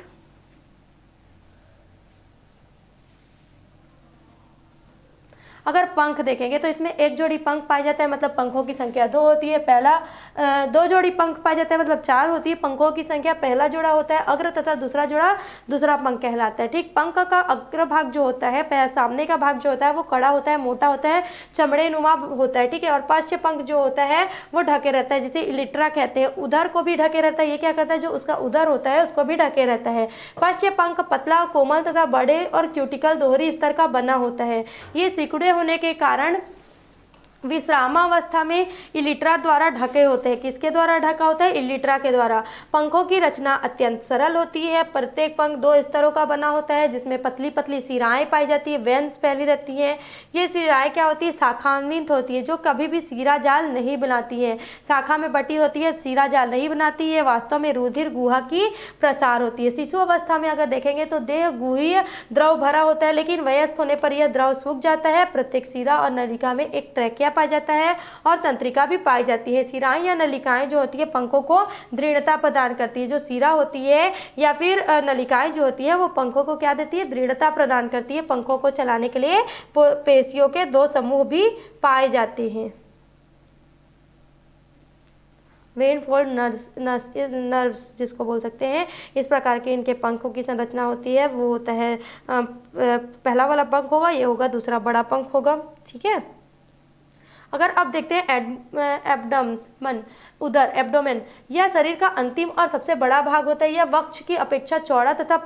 Speaker 1: अगर पंख देखेंगे तो इसमें एक जोड़ी पंख पाया जाता है मतलब पंखों की संख्या दो होती है पहला दो जोड़ी पंख पाया जाता है मतलब चार होती है पंखों की संख्या पहला जोड़ा होता है अग्र तथा दूसरा जोड़ा दूसरा पंख कहलाता है ठीक पंख का अग्र भाग जो होता है सामने का भाग जो होता है वो कड़ा होता है मोटा होता है चमड़े नुमा होता है ठीक है और पाश्य पंख जो होता है वो ढके रहता है जिसे इलिट्रा कहते हैं उधर को भी ढके रहता है ये क्या करता है जो उसका उधर होता है उसको भी ढके रहता है पाश्य पंख पतला कोमल तथा बड़े और क्यूटिकल दोहरी स्तर का बना होता है ये सिकुड़े होने के कारण विश्रामावस्था में इलिट्रा द्वारा ढके होते हैं किसके द्वारा ढका होता है इलिट्रा के द्वारा पंखों की रचना अत्यंत सरल होती है प्रत्येक पंख दो स्तरों का बना होता है जिसमें पतली पतली सिराएं पाई जाती है वेंस फैली रहती हैं ये सिराएं क्या होती है शाखान्वित होती है जो कभी भी सीरा जाल नहीं बनाती है शाखा में बटी होती है सीरा जाल नहीं बनाती है वास्तव में रुधिर गुहा की प्रसार होती है शिशु अवस्था में अगर देखेंगे तो देह गुहीय द्रव भरा होता है लेकिन वयस्क होने पर यह द्रव सूख जाता है प्रत्येक सिरा और नलिका में एक ट्रैकिया पाया जाता है और तंत्रिका भी पाई जाती है सिराएं या नलिकाएं जो होती है पंखों को दृढ़ता प्रदान करती है जो सिरा होती है या फिर नलिकाएं जो होती है वो पंखों को क्या देती है दृढ़ता प्रदान करती है पंखों को चलाने के लिए पेशियों के दो समूह भी पाए जाते हैं वेन फोल्ड नर्व्स नर्व्स जिसको बोल सकते हैं इस प्रकार के इनके पंखों की संरचना होती है वो होता है पहला वाला पंख होगा ये होगा दूसरा बड़ा पंख होगा ठीक है अगर आप देखते हैं एबडम मन उधर एब्डोमेन यह शरीर का अंतिम और सबसे बड़ा भाग होता है यह वक्ष की अपेक्षा चौड़ा तथा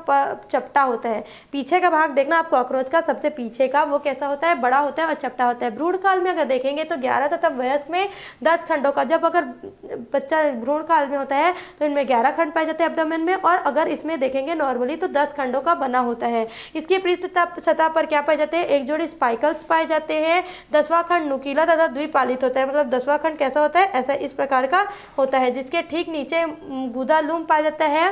Speaker 1: चपटा होता है पीछे का भाग देखना आप कॉकरोच का सबसे पीछे का वो कैसा होता है बड़ा होता है और चपटा होता है भ्रूण काल में अगर देखेंगे तो ग्यारह तथा वयस्क में दस खंडों का जब अगर बच्चा भ्रूण काल में होता है तो इनमें ग्यारह खंड पाए जाते हैं एब्डोमेन में और अगर इसमें देखेंगे नॉर्मली तो दस खंडों का बना होता है इसकी पृष्ठ सतह पर क्या पाए जाते हैं एक जोड़ी स्पाइकल्स पाए जाते हैं दसवा खंड नुकीला तथा द्विपालित होता है मतलब दसवा खंड कैसा होता है ऐसा इस प्रकार का होता है जिसके ठीक नीचे गुदा लूम पाया जाता है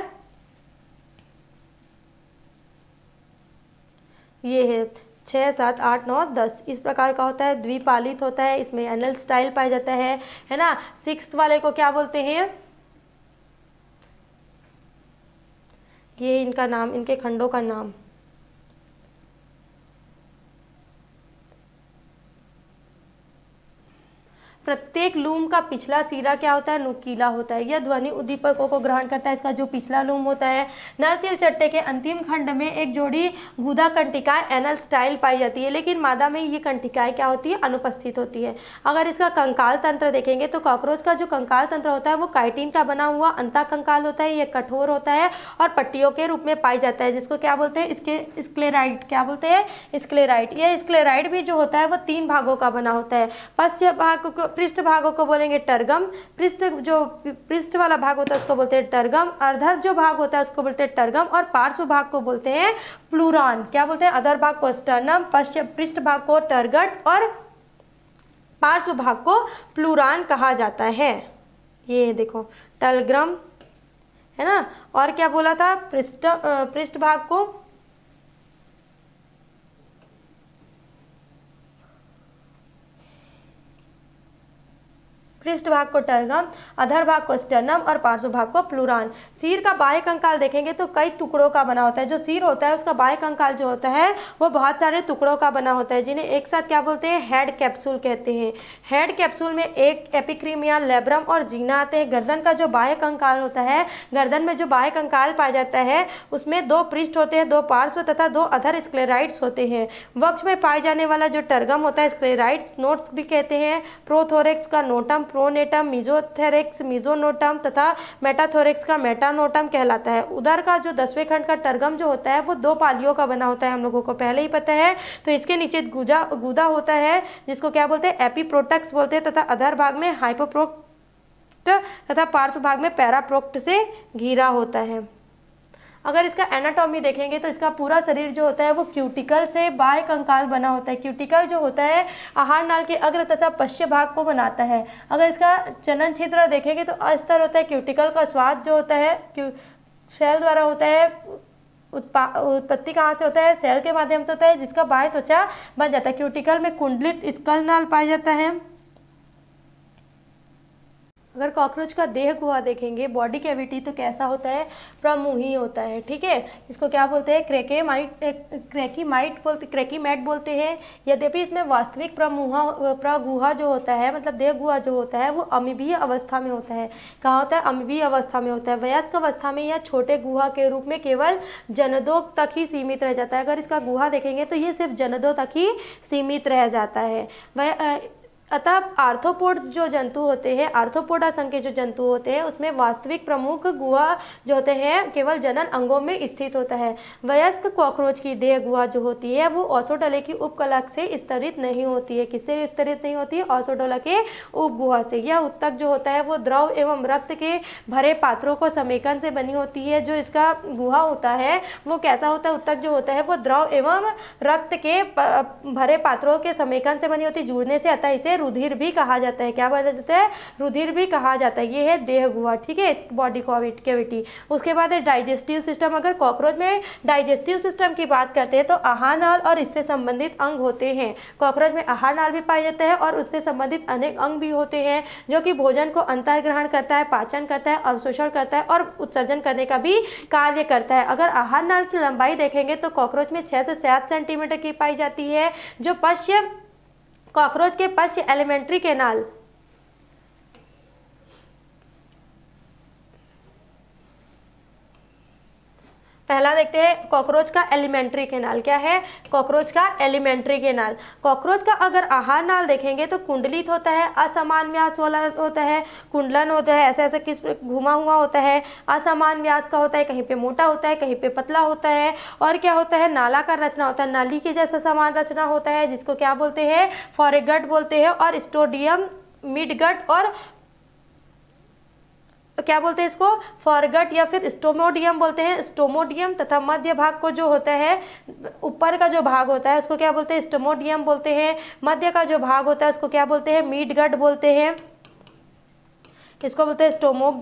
Speaker 1: ये है छः सात आठ नौ दस इस प्रकार का होता है द्विपालित होता है इसमें एनल स्टाइल पाया जाता है है ना सिक्स वाले को क्या बोलते हैं ये इनका नाम इनके खंडों का नाम प्रत्येक लूम का पिछला सिरा क्या होता है नुकीला होता है यह ध्वनि उद्दीपकों को ग्रहण करता है इसका जो पिछला लूम होता है नरतिल चट्टे के अंतिम खंड में एक जोड़ी गुदा कंटिकाएं एनल स्टाइल पाई जाती है लेकिन मादा में ये कंटिकाएं क्या होती है अनुपस्थित होती है अगर इसका कंकाल तंत्र देखेंगे तो कॉकरोच का जो कंकाल तंत्र होता है वो काइटीन का बना हुआ अंता कंकाल होता है यह कठोर होता है और पट्टियों के रूप में पाई जाता है जिसको क्या बोलते हैं इसके स्क्लेराइट क्या बोलते हैं स्क्लेराइट यह स्क्लेराइट भी जो होता है वो तीन भागों का बना होता है पश्चिम भाग पृष्ठ भागों को बोलेंगे टर्गम पृष्ठ जो पृष्ठ वाला भाग होता है उसको बोलते हैं टर्गम अर्धर जो भाग होता है उसको बोलते हैं टर्गम और पार्श्व भाग को बोलते हैं प्लूरान क्या बोलते हैं अधर भाग को स्टर्नम पश्चिम पृष्ठ भाग को टर्गट और पार्श्व भाग को प्लूरान कहा जाता है ये देखो टलग्रम है ना और क्या बोला था पृष्ठ पृष्ठ भाग को पृष्ठ भाग को टर्गम अधर भाग को स्टर्नम और पार्श्व भाग को प्लुरान सिर का बाह्य कंकाल देखेंगे तो कई टुकड़ों का बना होता है जो सिर होता है उसका बाह्य कंकाल जो होता है वो बहुत सारे टुकड़ों का बना होता है जिन्हें एक साथ क्या बोलते हैं हेड कैप्सूल कहते हैं हेड कैप्सूल में एक एपिक्रीमिया लेब्रम और जीना आते हैं गर्दन का जो बाह्य कंकाल होता है गर्दन में जो बाह्य कंकाल पाया जाता है उसमें दो पृष्ठ होते हैं दो पार्श्व तथा दो अधर स्क्लेराइड्स होते हैं वक्ष में पाए जाने वाला जो टर्गम होता है स्क्लेराइड्स नोट्स भी कहते हैं प्रोथोरेक्स का नोटम प्रोनेटम मिजोथेरेक्स मिजोनोटम तथा मेटाथोरेक्स का मेटानोटम कहलाता है उधर का जो दसवें खंड का टर्गम जो होता है वो दो पालियों का बना होता है हम लोगों को पहले ही पता है तो इसके नीचे गुजा गुदा होता है जिसको क्या बोलते हैं एपीप्रोटक्स बोलते हैं तथा अधर भाग में हाइपोप्रोक्ट तथा पार्श्व भाग में पैराप्रोक्ट से घिरा होता है अगर इसका एनाटॉमी देखेंगे तो इसका पूरा शरीर जो होता है वो क्यूटिकल से बाह्य कंकाल बना होता है क्यूटिकल जो होता है आहार नाल के अग्र तथा पश्चिम भाग को बनाता है अगर इसका जनन क्षेत्र देखेंगे तो अस्तर होता है क्यूटिकल का स्वाद जो होता है सेल द्वारा होता है उत्पा उत्पत्ति कहाँ से होता है सेल के माध्यम से होता है जिसका बाह्य त्वचा बन जाता है क्यूटिकल में कुंडलित स्कल नाल पाया जाता है अगर कॉकरोच का देह गुहा देखेंगे बॉडी कैविटी तो कैसा होता है प्रमुही होता है ठीक है इसको क्या बोलते हैं क्रेके माइट क्रेकी माइट बोलते क्रेकी मैट बोलते हैं यद्यपि इसमें वास्तविक प्रमुहा प्रगुहा जो होता है मतलब देह गुहा जो होता है वो अमीबीय अवस्था में होता है कहाँ होता है अमीबीय अवस्था में होता है वयस्क अवस्था में यह छोटे गुहा के रूप में केवल जनदों तक ही सीमित रह जाता है अगर इसका गुहा देखेंगे तो ये सिर्फ जनदों तक ही सीमित रह जाता है वह अतः आर्थोपोड्स जो जंतु होते हैं आर्थोपोडा संघ के जो जंतु होते हैं उसमें वास्तविक प्रमुख गुहा जो होते हैं केवल जनन अंगों में स्थित होता है वयस्क कॉकरोच की देह गुहा जो होती है वो ऑसोटले की उपकला से स्तरित नहीं होती है किससे स्तरित नहीं होती है ऑसोटोला के उपगुहा से यह उत्तक जो होता है वो द्रव एवं रक्त के भरे पात्रों को समेकन से बनी होती है जो इसका गुहा होता है वो कैसा होता है उत्तक जो होता है वो द्रव एवं रक्त के भरे पात्रों के समेकन से बनी होती है से अतः इसे रुधिर भी कहा जाता है क्या बोला जाता है रुधिर भी कहा जाता है ये है देह गुहा ठीक है बॉडी कैविटी उसके बाद है डाइजेस्टिव सिस्टम अगर कॉकरोच में डाइजेस्टिव सिस्टम की बात करते हैं तो आहार नाल और इससे संबंधित अंग होते हैं कॉकरोच में आहार नाल भी पाया जाता है और उससे संबंधित अनेक अंग भी होते हैं जो कि भोजन को अंतर ग्रहण करता है पाचन करता है अवशोषण करता है और उत्सर्जन करने का भी कार्य करता है अगर आहार नाल की लंबाई देखेंगे तो कॉकरोच में छः से सात सेंटीमीटर की पाई जाती है जो पश्चिम कॉकरोच के पश्च एलिमेंट्री केनाल पहला देखते हैं कॉकरोच का एलिमेंट्री केनाल क्या है कॉकरोच का एलिमेंट्री केनाल कॉकरोच का अगर आहार नाल देखेंगे तो कुंडलित होता है असामान व्यास वाला होता है कुंडलन होता है ऐसे ऐसे किस घुमा हुआ होता है असमान व्यास का होता है कहीं पे मोटा होता है कहीं पे पतला होता है और क्या होता है नाला का रचना होता है नाली के जैसा समान रचना होता है जिसको क्या बोलते हैं फॉरेगट बोलते हैं और स्टोडियम मिडगट और तो क्या बोलते हैं इसको फॉरगट या फिर स्टोमोडियम बोलते हैं स्टोमोडियम तथा मध्य भाग को जो होता है ऊपर का जो भाग होता है उसको क्या बोलते हैं स्टोमोडियम बोलते हैं मध्य का जो भाग होता है उसको क्या बोलते हैं मीट गट बोलते हैं इसको बोलते हैं स्टोमोडियम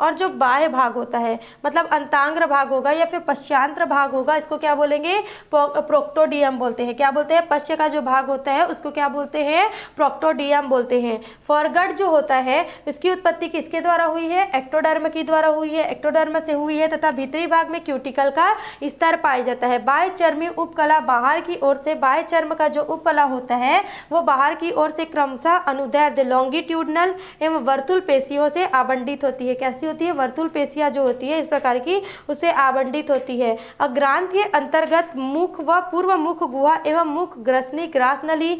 Speaker 1: और जो बाह्य भाग होता है मतलब अंतांग्र भाग होगा या फिर पश्चांत्र भाग होगा इसको क्या बोलेंगे प्रोक्टोडियम बोलते हैं क्या बोलते हैं पश्च का जो भाग होता है उसको क्या बोलते हैं प्रोक्टोडियम बोलते हैं फॉरगर्ड जो होता है इसकी उत्पत्ति किसके द्वारा हुई है एक्टोडर्म की द्वारा हुई है एक्टोडर्म से हुई है तथा भीतरी भाग में क्यूटिकल का स्तर पाया जाता है बाह्य चर्मी उपकला बाहर की ओर से बाह्य चर्म का जो उपकला होता है वो बाहर की ओर से क्रमशः अनुदैर्ध लॉन्गिट्यूडनल एवं वर्तुल पेशियों से आवंटित होती है कैसे कैसी होती है वर्तुल पेशियाँ जो होती है इस प्रकार की उसे आवंटित होती है अग्रांत के अंतर्गत मुख व पूर्व मुख गुहा एवं मुख ग्रसनी ग्रास नली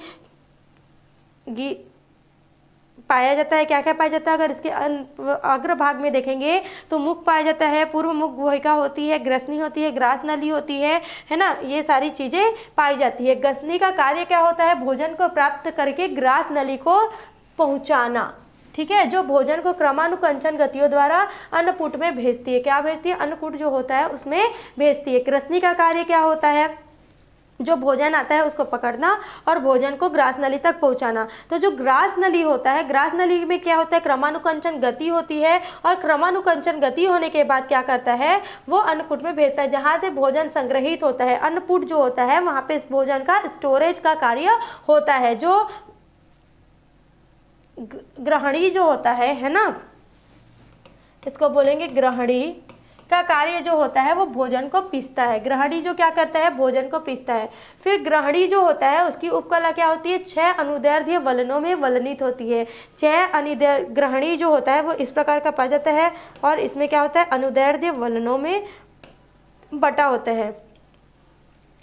Speaker 1: पाया जाता है क्या क्या पाया जाता है अगर इसके अं, अग्र भाग में देखेंगे तो मुख पाया जाता है पूर्व मुख गुहिका होती है ग्रसनी होती है ग्रास नली होती है है ना ये सारी चीज़ें पाई जाती है ग्रसनी का कार्य क्या होता है भोजन को प्राप्त करके ग्रास नली को पहुंचाना ठीक है जो भोजन को क्रमानुकंचन गतियों द्वारा अन्नपुट में भेजती है क्या भेजती है अन्नकूट जो होता है उसमें भेजती है कृष्णी का कार्य क्या होता है जो भोजन आता है उसको पकड़ना और भोजन को ग्रास नली तक पहुंचाना तो जो ग्रास नली होता है ग्रास नली में क्या होता है क्रमानुकंचन गति होती है और क्रमानुकंचन गति होने के बाद क्या करता है वो अन्नकूट में भेजता है जहाँ से भोजन संग्रहित होता है अन्नपुट जो होता है वहाँ पे इस भोजन का स्टोरेज का कार्य होता है जो ग्रहणी जो होता है है ना इसको बोलेंगे ग्रहणी का कार्य जो होता है वो भोजन को पीसता है ग्रहणी जो क्या करता है भोजन को पीसता है फिर ग्रहणी जो होता है उसकी उपकला क्या होती है छह अनुदैर्ध्य वलनों में वलनित होती है छह अनुदैर ग्रहणी जो होता है वो इस प्रकार का पाया जाता है और इसमें क्या होता है अनुदैर्ध्य वलनों में बटा होता है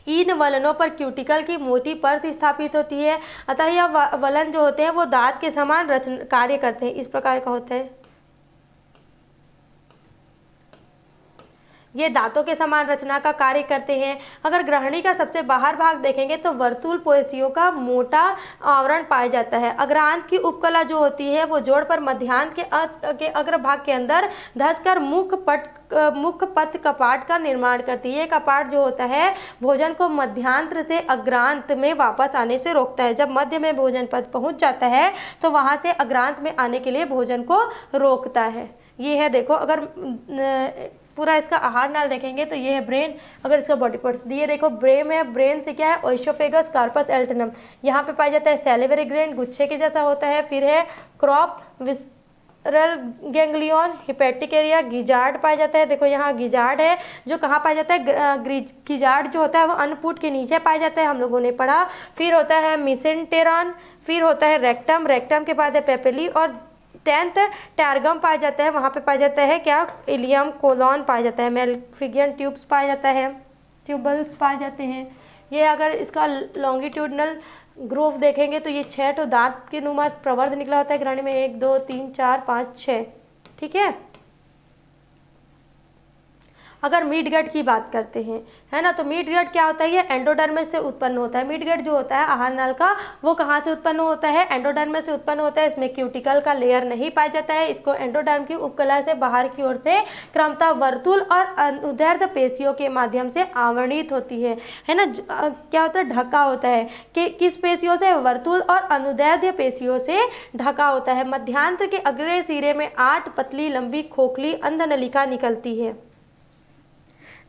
Speaker 1: इन वलनों पर क्यूटिकल की मोटी परत स्थापित होती है अतः यह वलन जो होते हैं वो दांत के समान रचना कार्य करते हैं इस प्रकार का होता है ये दांतों के समान रचना का कार्य करते हैं अगर ग्रहणी का सबसे बाहर भाग देखेंगे तो वर्तूल पोषियों का मोटा आवरण पाया जाता है अग्रांत की उपकला जो होती है वो जोड़ पर मध्यांत के, के भाग के अंदर धसकर मुख पट मुख पथ कपाट का निर्माण करती है कपाट जो होता है भोजन को मध्यांत्र से अग्रांत में वापस आने से रोकता है जब मध्य में भोजन पथ पहुंच जाता है तो वहां से अग्रांत में आने के लिए भोजन को रोकता है ये है देखो अगर पूरा इसका आहार नाल देखेंगे तो ये है ब्रेन अगर इसका बॉडी पार्ट्स ये देखो ब्रेन है ब्रेन से क्या है ओइशोफेगस कार्पस एल्टनम यहाँ पे पाया जाता है सेलेवरी ग्रेन गुच्छे के जैसा होता है फिर है क्रॉप विस रल गेंगलियन हिपेटिक एरिया गिजार्ड पाया जाता है देखो यहाँ गिजार्ड है जो कहाँ पाया जाता है गिजार्ड जो होता है वो अन्नपूट के नीचे पाया जाता है हम लोगों ने पढ़ा फिर होता है मिसेंटेरॉन फिर होता है रेक्टम रेक्टम के बाद है पेपेली और टेंथ टैरगम पाया जाता है वहाँ पे पाया जाता है क्या इलियम कोलॉन पाया जाता है मेलफिगियन ट्यूब्स पाया जाता है ट्यूबल्स पाए जाते हैं ये अगर इसका लॉन्गिट्यूडनल ग्रोव देखेंगे तो ये छः तो दांत के नुमा प्रवर्ध निकला होता है ग्राणी में एक दो तीन चार पाँच छः ठीक है अगर मीट गट की बात करते हैं है ना तो मीट गट क्या होता है ये एंडोडर्मस से उत्पन्न होता है मीट गट जो होता है आहार नाल का वो कहाँ से उत्पन्न होता है एंडोडर्मस से उत्पन्न होता है इसमें क्यूटिकल का लेयर नहीं पाया जाता है इसको एंडोडर्म की उपकला से बाहर की ओर से क्रमता वर्तुल और उदर्द पेशियों के माध्यम से आवरणित होती है है ना क्या होता है ढका होता है कि किस पेशियों से वर्तुल और अनुदैर्ध्य पेशियों से ढका होता है मध्यांतर के अग्रे सिरे में आठ पतली लंबी खोखली अंधनलिका निकलती है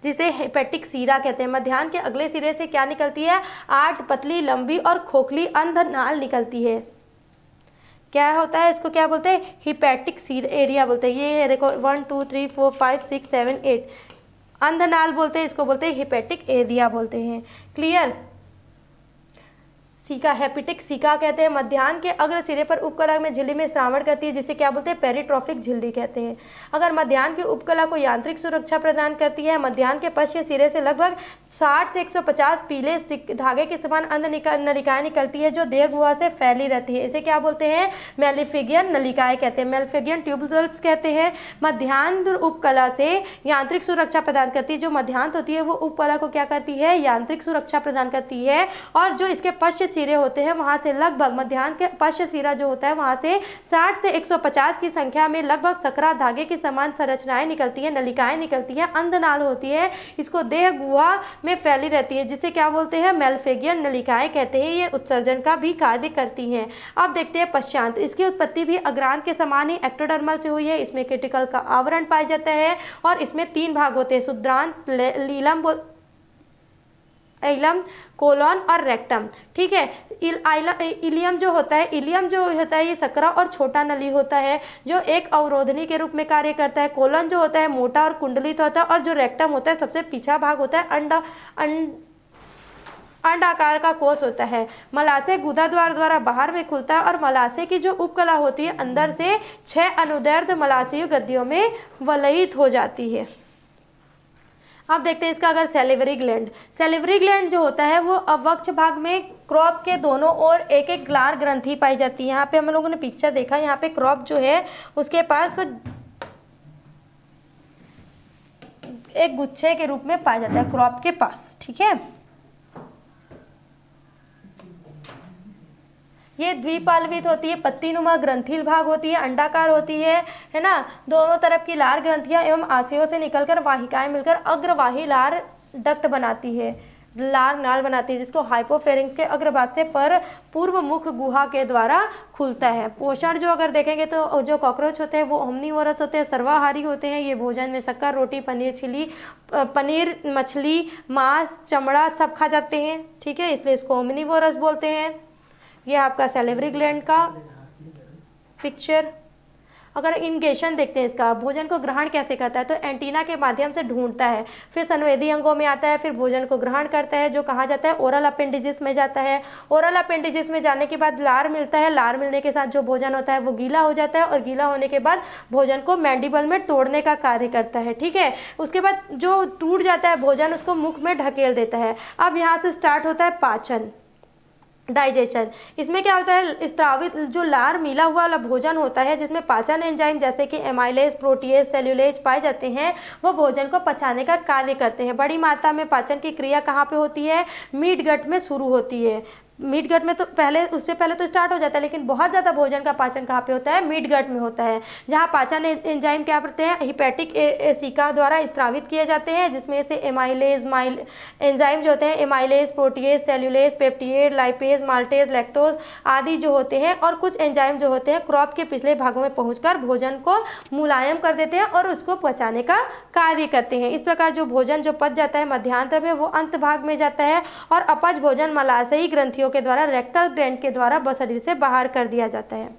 Speaker 1: जिसे हेपेटिक सीरा कहते हैं मध्यान्ह के अगले सिरे से क्या निकलती है आठ पतली लंबी और खोखली अंध नाल निकलती है क्या होता है इसको क्या बोलते हैं हिपैटिक सीर एरिया बोलते हैं ये है देखो one two three four five six seven eight अंधनाल बोलते हैं इसको बोलते हैं हिपैटिक एरिया बोलते हैं क्लियर सीका हैपिटिक सीका कहते हैं मध्यान्ह के अग्र सिरे पर उपकला में झिल्ली में स्त्रावण करती है जिसे क्या बोलते हैं पेरिट्रॉफिक झिल्ली कहते हैं अगर मध्यान्ह की उपकला को यांत्रिक सुरक्षा प्रदान करती है मध्यान्ह के पश्च सिरे से लगभग 60 से 150 पीले धागे के समान अंध निका, नलिकाएं निकलती है जो देह गुहा से फैली रहती है इसे क्या बोलते हैं मेलिफिगियन नलिकाएं कहते हैं मेलिफिगियन ट्यूबल्स कहते हैं मध्यान्ह उपकला से यांत्रिक सुरक्षा प्रदान करती है जो मध्यान्ह होती है वो उपकला को क्या करती है यांत्रिक सुरक्षा प्रदान करती है और जो इसके पश्च सिरे होते हैं वहाँ से लगभग मध्यान्ह के पश्च सिरा जो होता है वहाँ से 60 से 150 की संख्या में लगभग सकरा धागे के समान संरचनाएं निकलती हैं नलिकाएं निकलती हैं अंधनाल होती है इसको देह गुहा में फैली रहती है जिसे क्या बोलते हैं मेलफेगियन नलिकाएँ कहते हैं ये उत्सर्जन का भी कार्य करती हैं अब देखते हैं पश्चांत इसकी उत्पत्ति भी अग्रांत के समान ही एक्टोडर्मल से हुई है इसमें क्रिटिकल का आवरण पाया जाता है और इसमें तीन भाग होते हैं शुद्रांत लीलम इलम कोलोन और रेक्टम ठीक है इल, इलियम जो होता है इलियम जो होता है ये सकरा और छोटा नली होता है जो एक अवरोधनी के रूप में कार्य करता है कोलन जो होता है मोटा और कुंडलित होता है और जो रेक्टम होता है सबसे पीछा भाग होता है अंडा अंड अंडाकार का कोष होता है मलाशय गुदा द्वार द्वारा बाहर में खुलता है और मलाशय की जो उपकला होती है अंदर से छह अनुदैर्ध मलाशय गद्दियों में वलयित हो जाती है अब देखते हैं इसका अगर सेलेवरी ग्लैंड सेलेवरी ग्लैंड जो होता है वो अवक्ष भाग में क्रॉप के दोनों ओर एक एक ग्लार ग्रंथी पाई जाती है यहाँ पे हम लोगों ने पिक्चर देखा यहाँ पे क्रॉप जो है उसके पास एक गुच्छे के रूप में पाया जाता है क्रॉप के पास ठीक है ये द्विपालवित होती है पत्तीनुमा ग्रंथिल भाग होती है अंडाकार होती है है ना दोनों तरफ की लार ग्रंथियां एवं आशयों से निकलकर वाहिकाएं मिलकर अग्रवाही लार डक्ट बनाती है लार नाल बनाती है जिसको हाइपोफेरिंग्स के अग्रभाग से पर पूर्व मुख गुहा के द्वारा खुलता है पोषण जो अगर देखेंगे तो जो कॉकरोच होते हैं वो ओमनीवोरस होते हैं सर्वाहारी होते हैं ये भोजन में शक्कर रोटी पनीर छिली पनीर मछली मांस चमड़ा सब खा जाते हैं ठीक है इसलिए इसको ओमनीवोरस बोलते हैं ये आपका सेलेवरी ग्लैंड का पिक्चर अगर इनगेशन देखते हैं इसका भोजन को ग्रहण कैसे करता है तो एंटीना के माध्यम से ढूंढता है फिर संवेदी अंगों में आता है फिर भोजन को ग्रहण करता है जो कहा जाता है ओरल अपेंडिजिस में जाता है ओरल अपेंडिजिस में जाने के बाद लार मिलता है लार मिलने के साथ जो भोजन होता है वो गीला हो जाता है और गीला होने के बाद भोजन को मैंडिबल में तोड़ने का कार्य करता है ठीक है उसके बाद जो टूट जाता है भोजन उसको मुख में ढकेल देता है अब यहाँ से स्टार्ट होता है पाचन डाइजेशन इसमें क्या होता है स्त्रावित जो लार मिला हुआ वाला भोजन होता है जिसमें पाचन एंजाइम जैसे कि एमाइलेज प्रोटीज सेल्यूलेज पाए जाते हैं वो भोजन को पचाने का कार्य करते हैं बड़ी मात्रा में पाचन की क्रिया कहाँ पे होती है मीट गट में शुरू होती है मीट गट में तो पहले उससे पहले तो स्टार्ट हो जाता है लेकिन बहुत ज़्यादा भोजन का पाचन कहाँ पे होता है मीट गट में होता है जहाँ पाचन एंजाइम क्या करते हैं हिपैटिक एसिका द्वारा स्त्रावित किए जाते हैं जिसमें से एमाइलेज माइल एंजाइम जो होते हैं amylase protease cellulase peptidase lipase maltase lactose आदि जो होते हैं और कुछ एंजाइम जो होते हैं क्रॉप के पिछले भागों में पहुँच भोजन को मुलायम कर देते हैं और उसको पचाने का कार्य करते हैं इस प्रकार जो भोजन जो पच जाता है मध्यांतर में वो अंत भाग में जाता है और अपच भोजन मलाशयी ग्रंथियों लड़कियों के द्वारा रेक्टल ग्रैंड के द्वारा शरीर से बाहर कर दिया जाता है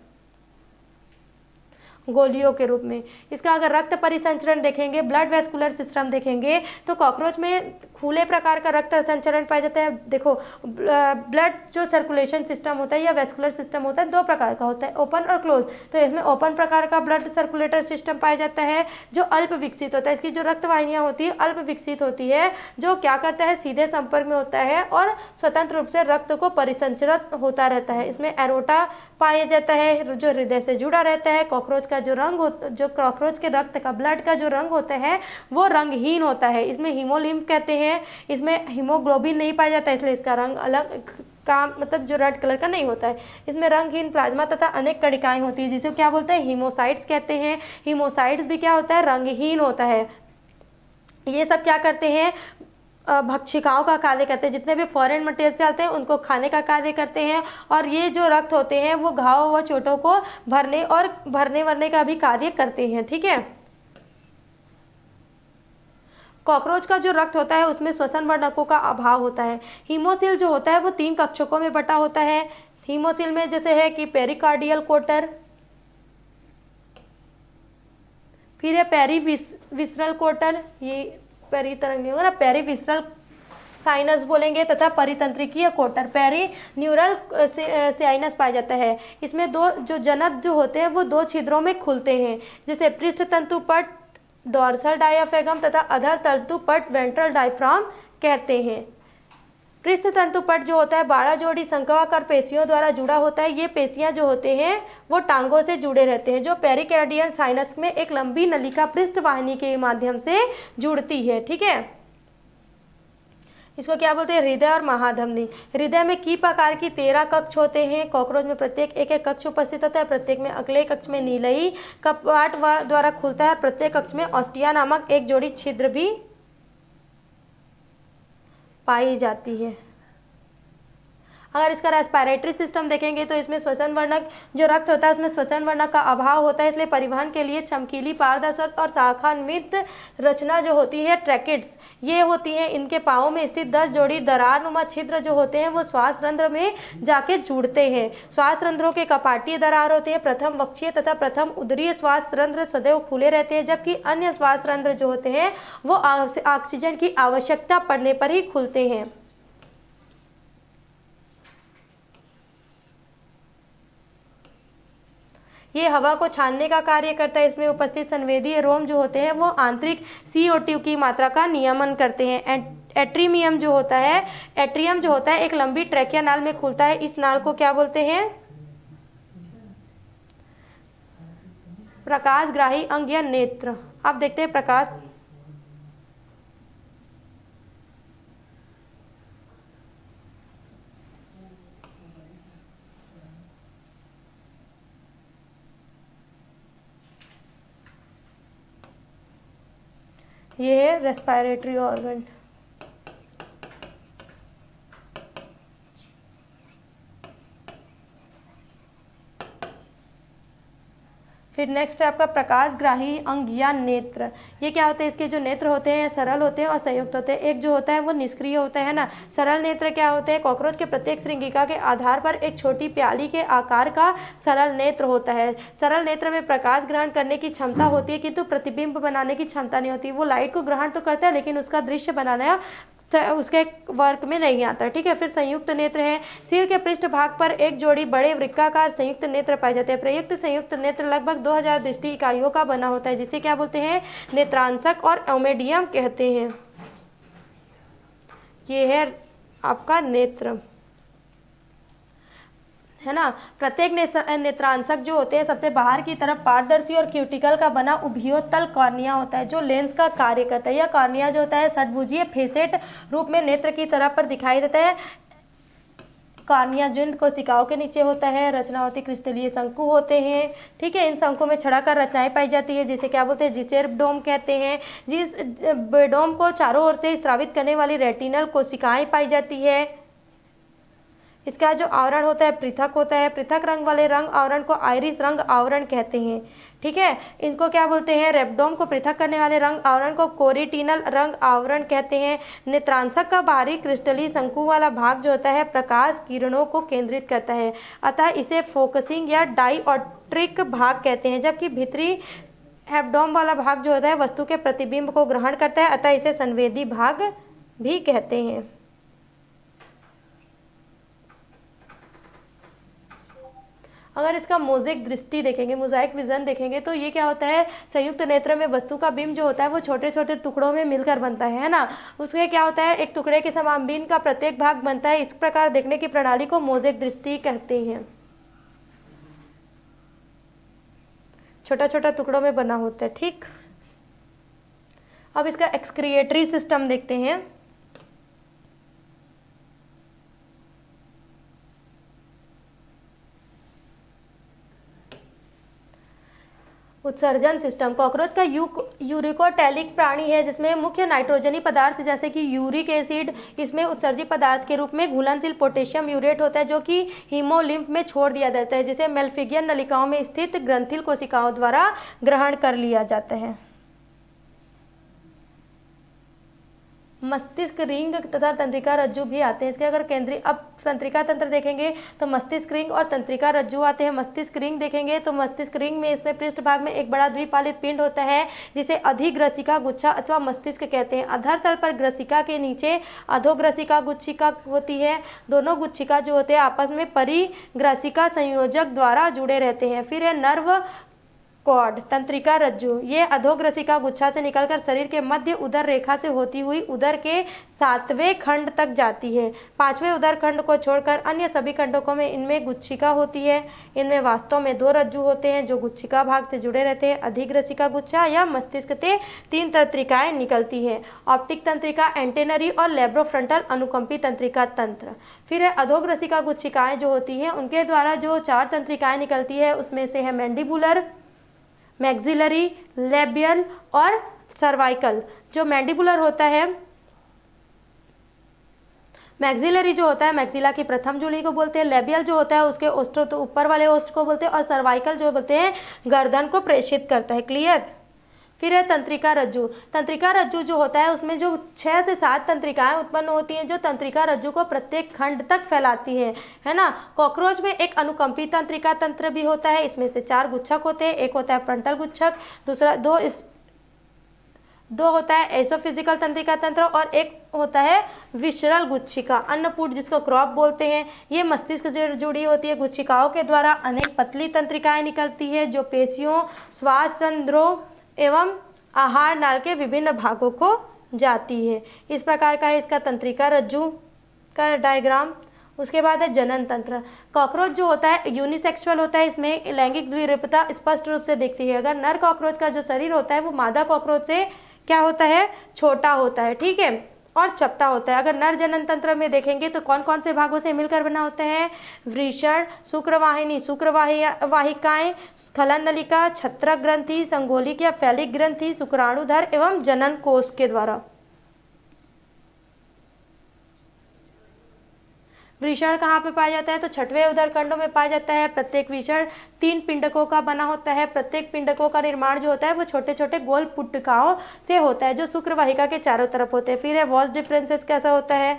Speaker 1: गोलियों के रूप में इसका अगर रक्त परिसंचरण देखेंगे ब्लड वेस्कुलर सिस्टम देखेंगे तो कॉकरोच में फूले प्रकार का रक्त संचरण पाया जाता है देखो ब्लड जो सर्कुलेशन सिस्टम होता है या वेस्कुलर सिस्टम होता है दो प्रकार का होता है ओपन और क्लोज तो इसमें ओपन प्रकार का ब्लड सर्कुलेटर सिस्टम पाया जाता है जो अल्प विकसित होता है इसकी जो रक्तवाहिनियाँ होती है अल्प विकसित होती है जो क्या करता है सीधे संपर्क में होता है और स्वतंत्र रूप से रक्त को परिसंचरित होता रहता है इसमें एरोटा पाया जाता है जो हृदय से जुड़ा रहता है कॉकरोच का जो रंग जो कॉकरोच के रक्त का ब्लड का जो रंग होता है वो रंगहीन होता है इसमें हीमोलिम्फ कहते हैं है इसमें हीमोग्लोबिन नहीं पाया जाता इसलिए इसका रंग अलग का मतलब जो रेड कलर का नहीं होता है इसमें रंगहीन प्लाज्मा तथा अनेक कणिकाएं होती है जिसे क्या बोलते हैं हीमोसाइट्स कहते हैं हीमोसाइट्स भी क्या होता है रंगहीन होता है ये सब क्या करते हैं भक्षिकाओं का कार्य करते हैं जितने भी फॉरेन मटेरियल से आते हैं उनको खाने का कार्य करते हैं और ये जो रक्त होते हैं वो घाव व चोटों को भरने और भरने वरने का भी कार्य करते हैं ठीक है थीके? कॉकरोच का जो रक्त होता है उसमें श्वसन वर्णकों का अभाव होता है हीमोसिल जो होता है वो तीन कक्षकों में बटा होता है हीमोसिल में जैसे है कि पेरिकार्डियल कोटर फिर है पेरी विसरल कोटर ये पेरी तरंग होगा ना पेरी विसरल साइनस बोलेंगे तथा परितंत्रिकीय कोटर पेरी न्यूरल साइनस पाया जाता है इसमें दो जो जनक जो होते हैं वो दो छिद्रों में खुलते हैं जैसे पृष्ठ तंतु पट डॉर्सल डायाफ्रेगम तथा अधर तंतु पट वेंट्रल डायफ्राम कहते हैं पृष्ठ तंतु पट जो होता है बारह जोड़ी संकवाकार पेशियों द्वारा जुड़ा होता है ये पेशियां जो होते हैं वो टांगों से जुड़े रहते हैं जो पेरिकेडियन साइनस में एक लंबी नलिका पृष्ठ वाहिनी के माध्यम से जुड़ती है ठीक है इसको क्या बोलते हैं हृदय और महाधमनी हृदय में की प्रकार की तेरह कक्ष होते हैं कॉकरोच में प्रत्येक एक एक कक्ष उपस्थित होता है प्रत्येक में अगले कक्ष में नीलई कपाट द्वारा खुलता है और प्रत्येक कक्ष में ऑस्टिया नामक एक जोड़ी छिद्र भी पाई जाती है अगर इसका रेस्पायरेटरी सिस्टम देखेंगे तो इसमें श्वसन वर्णक जो रक्त होता है उसमें श्वसन वर्णक का अभाव होता है इसलिए परिवहन के लिए चमकीली पारदर्शक और शाखान्वित रचना जो होती है ट्रैकेट्स ये होती है इनके पाओं में स्थित दस जोड़ी दरारनुमा छिद्र जो होते हैं वो श्वास रंध्र में जाके जुड़ते हैं श्वास रंध्रों के कपाटीय दरार होते हैं प्रथम वक्षीय तथा प्रथम उदरीय श्वास रंध्र सदैव खुले रहते हैं जबकि अन्य श्वास रंध्र जो होते हैं वो ऑक्सीजन की आवश्यकता पड़ने पर ही खुलते हैं ये हवा को छानने का कार्य करता है इसमें उपस्थित संवेदी रोम जो होते हैं वो आंतरिक सी की मात्रा का नियमन करते हैं एट्रीमियम जो होता है एट्रियम जो होता है एक लंबी ट्रैकिया नाल में खुलता है इस नाल को क्या बोलते हैं प्रकाश ग्राही अंग या नेत्र आप देखते हैं प्रकाश ये है रेस्पायरेटरी ऑर्गन फिर नेक्स्ट है आपका प्रकाश ग्राही अंग या नेत्र ये क्या होते हैं इसके जो नेत्र होते हैं सरल होते हैं और संयुक्त होते हैं एक जो होता है वो निष्क्रिय होता है ना सरल नेत्र क्या होते हैं कॉकरोच के प्रत्येक श्रृंगिका के आधार पर एक छोटी प्याली के आकार का सरल नेत्र होता है सरल नेत्र में प्रकाश ग्रहण करने की क्षमता होती है किंतु प्रतिबिंब बनाने की क्षमता नहीं होती वो लाइट को ग्रहण तो करता है लेकिन उसका दृश्य बनाना उसके वर्क में नहीं आता ठीक है फिर संयुक्त नेत्र है सिर के पृष्ठ भाग पर एक जोड़ी बड़े वृक्काकार संयुक्त नेत्र पाए जाते हैं प्रयुक्त संयुक्त नेत्र लगभग 2000 दृष्टि इकाइयों का बना होता है जिसे क्या बोलते हैं नेत्रांशक और ओमेडियम कहते हैं ये है आपका नेत्र है ना प्रत्येक नेत्रांशक जो होते हैं सबसे बाहर की तरफ पारदर्शी और क्यूटिकल का बना उभियोतल कॉर्निया होता है जो लेंस का कार्य करता है यह कॉर्निया जो होता है सटभुजीय फेसेट रूप में नेत्र की तरफ पर दिखाई देता है कार्निया को कोशिकाओं के नीचे होता है रचना होती क्रिस्टलीय शंकु होते हैं ठीक है इन शंकु में छड़ा कर रचनाएं पाई जाती है जिसे क्या बोलते हैं जिसेर डोम कहते हैं जिस बेडोम को चारों ओर से स्त्रावित करने वाली रेटिनल कोशिकाएं पाई जाती है इसका जो आवरण होता है पृथक होता है पृथक रंग वाले रंग आवरण को आयरिस रंग आवरण कहते हैं ठीक है इनको क्या बोलते हैं रेपडोम को पृथक करने वाले रंग आवरण को कोरिटिनल रंग आवरण कहते हैं नेत्रांशक का बाहरी क्रिस्टली शंकु वाला भाग जो होता है प्रकाश किरणों को केंद्रित करता है अतः इसे फोकसिंग या डाइऑट्रिक भाग कहते हैं जबकि भित्री हेबडोम वाला भाग जो होता है वस्तु के प्रतिबिंब को ग्रहण करता है अतः इसे संवेदी भाग भी कहते हैं अगर इसका मोजिक दृष्टि देखेंगे मोजाइक विजन देखेंगे तो ये क्या होता है संयुक्त नेत्र में वस्तु का बिंब जो होता है वो छोटे छोटे टुकड़ों में मिलकर बनता है ना उसके क्या होता है एक टुकड़े के समान बिंब का प्रत्येक भाग बनता है इस प्रकार देखने की प्रणाली को मोजेक दृष्टि कहते हैं छोटा छोटा टुकड़ों में बना होता है ठीक अब इसका एक्सक्रिएटरी सिस्टम देखते हैं उत्सर्जन सिस्टम कॉकरोच का यू यूरिकोटैलिक प्राणी है जिसमें मुख्य नाइट्रोजनी पदार्थ जैसे कि यूरिक एसिड इसमें उत्सर्जित पदार्थ के रूप में घुलनशील पोटेशियम यूरेट होता है जो कि हीमोलिम्फ में छोड़ दिया जाता है जिसे मेल्फिगियन नलिकाओं में स्थित ग्रंथिल कोशिकाओं द्वारा ग्रहण कर लिया जाता है मस्तिष्क रिंग तथा तंत्रिका रज्जु भी आते हैं इसके अगर केंद्रीय अब तंत्रिका तंत्र देखेंगे तो मस्तिष्क रिंग और तंत्रिका रज्जु आते हैं मस्तिष्क रिंग देखेंगे तो मस्तिष्क रिंग में इसमें पृष्ठ भाग में एक बड़ा द्विपालित पिंड होता है जिसे अधिग्रसिका गुच्छा अथवा मस्तिष्क कहते हैं अधर तल पर ग्रसिका के नीचे अधोग्रसिका गुच्छिका होती है दोनों गुच्छिका जो होते हैं आपस में परिग्रसिका संयोजक द्वारा जुड़े रहते हैं फिर है नर्व कॉड तंत्रिका रज्जु ये अधोग्रसी का गुच्छा से निकलकर शरीर के मध्य उदर रेखा से होती हुई उदर के सातवें खंड तक जाती है पांचवें उदर खंड को छोड़कर अन्य सभी खंडकों में इनमें गुच्छिका होती है इनमें वास्तव में दो रज्जु होते हैं जो गुच्छिका भाग से जुड़े रहते हैं अधिग्रसी का गुच्छा या मस्तिष्क से तीन तंत्रिकाएं निकलती है ऑप्टिक तंत्रिका एंटेनरी और लेब्रोफ्रंटल अनुकंपी तंत्रिका तंत्र फिर है अधोग्रसी का गुच्छिकाएं जो होती हैं उनके द्वारा जो चार तंत्रिकाएं निकलती है उसमें से है मैंडिबुलर मैग्जिलरी लेबियल और सर्वाइकल जो मैंडिबुलर होता है मैग्जिलरी जो होता है मैग्जिला की प्रथम जुड़ी को बोलते हैं लेबियल जो होता है उसके ओस्ट्रो तो ऊपर वाले ओस्ट को बोलते हैं और सर्वाइकल जो बोलते हैं गर्दन को प्रेषित करता है क्लियर फिर है तंत्रिका रज्जु तंत्रिका रज्जु जो होता है उसमें जो छः से सात तंत्रिकाएं उत्पन्न होती हैं जो तंत्रिका रज्जु को प्रत्येक खंड तक फैलाती है है ना कॉकरोच में एक अनुकंपी तंत्रिका तंत्र भी होता है इसमें से चार गुच्छक होते हैं एक होता है प्रंटल गुच्छक दूसरा दो इस दो होता है एसोफिजिकल तंत्रिका तंत्र और एक होता है विशरल गुच्छिका अन्नपूट जिसको क्रॉप बोलते हैं ये मस्तिष्क जुड़ी होती है गुच्छिकाओं के द्वारा अनेक पतली तंत्रिकाएं निकलती है जो पेशियों श्वास रंध्रों एवं आहार नाल के विभिन्न भागों को जाती है इस प्रकार का है इसका तंत्रिका रज्जु का डायग्राम उसके बाद है जनन तंत्र कॉकरोच जो होता है यूनिसेक्सुअल होता है इसमें लैंगिक द्विरूपता स्पष्ट रूप से दिखती है अगर नर कॉकरोच का जो शरीर होता है वो मादा कॉकरोच से क्या होता है छोटा होता है ठीक है और चपटा होता है अगर नर जनन तंत्र में देखेंगे तो कौन कौन से भागों से मिलकर बना होता है वृषण शुक्रवाहिनी शुक्रवाही वाहिकाएं स्खलन नलिका छत्रक ग्रंथि संगोलिक या फैलिक ग्रंथि शुक्राणुधर एवं जनन कोष के द्वारा वृषण कहाँ पे पाया जाता है तो छठवें उदरखंडों में पाया जाता है प्रत्येक वृषण तीन पिंडकों का बना होता है प्रत्येक पिंडकों का निर्माण जो होता है वो छोटे छोटे गोल पुटकाओं से होता है जो शुक्रवाहिका के चारों तरफ होते हैं फिर है वॉस डिफरेंसेस कैसा होता है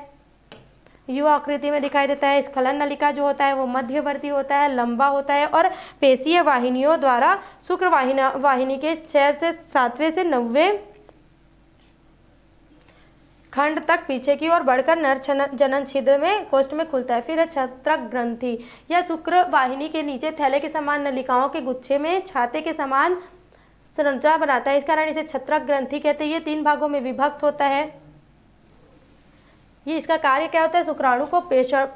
Speaker 1: युवा आकृति में दिखाई देता है स्खलन नलिका जो होता है वो मध्यवर्ती होता है लंबा होता है और पेशीय वाहिनियों द्वारा शुक्र वाहिनी के छः से सातवें से नब्बे खंड तक पीछे की ओर बढ़कर नर जनन छिद्र में कोष्ठ में खुलता है फिर छत्र छत्रक ग्रंथि यह शुक्र वाहिनी के नीचे थैले के समान नलिकाओं के गुच्छे में छाते के समान संरचना बनाता है इस कारण इसे छत्रक ग्रंथि कहते हैं ये तीन भागों में विभक्त होता है ये इसका कार्य क्या होता है शुक्राणु को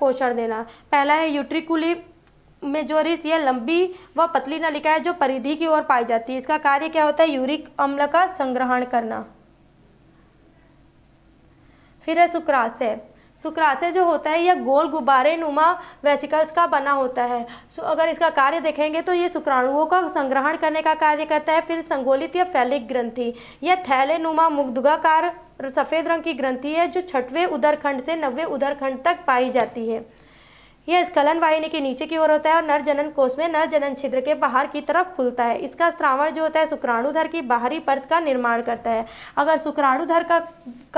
Speaker 1: पोषण देना पहला है यूट्रिकुली मेजोरिस यह लंबी व पतली नलिका है जो परिधि की ओर पाई जाती है इसका कार्य क्या होता है यूरिक अम्ल का संग्रहण करना फिर है शुक्राशय शुक्राशय जो होता है यह गोल गुब्बारे नुमा वेसिकल्स का बना होता है सो अगर इसका कार्य देखेंगे तो ये शुक्राणुओं का संग्रहण करने का कार्य करता है फिर संगोलित या फैलिक ग्रंथि यह थैले नुमा मुग्धुगाकार सफ़ेद रंग की ग्रंथि है जो छठवें उदरखंड से नवे उदरखंड तक पाई जाती है यह स्खलन वाहिनी के नीचे की ओर होता है और नर जनन कोष में नर जनन छिद्र के बाहर की तरफ खुलता है इसका स्त्रावण जो होता है शुक्राणुधर की बाहरी परत का निर्माण करता है अगर शुक्राणुधर का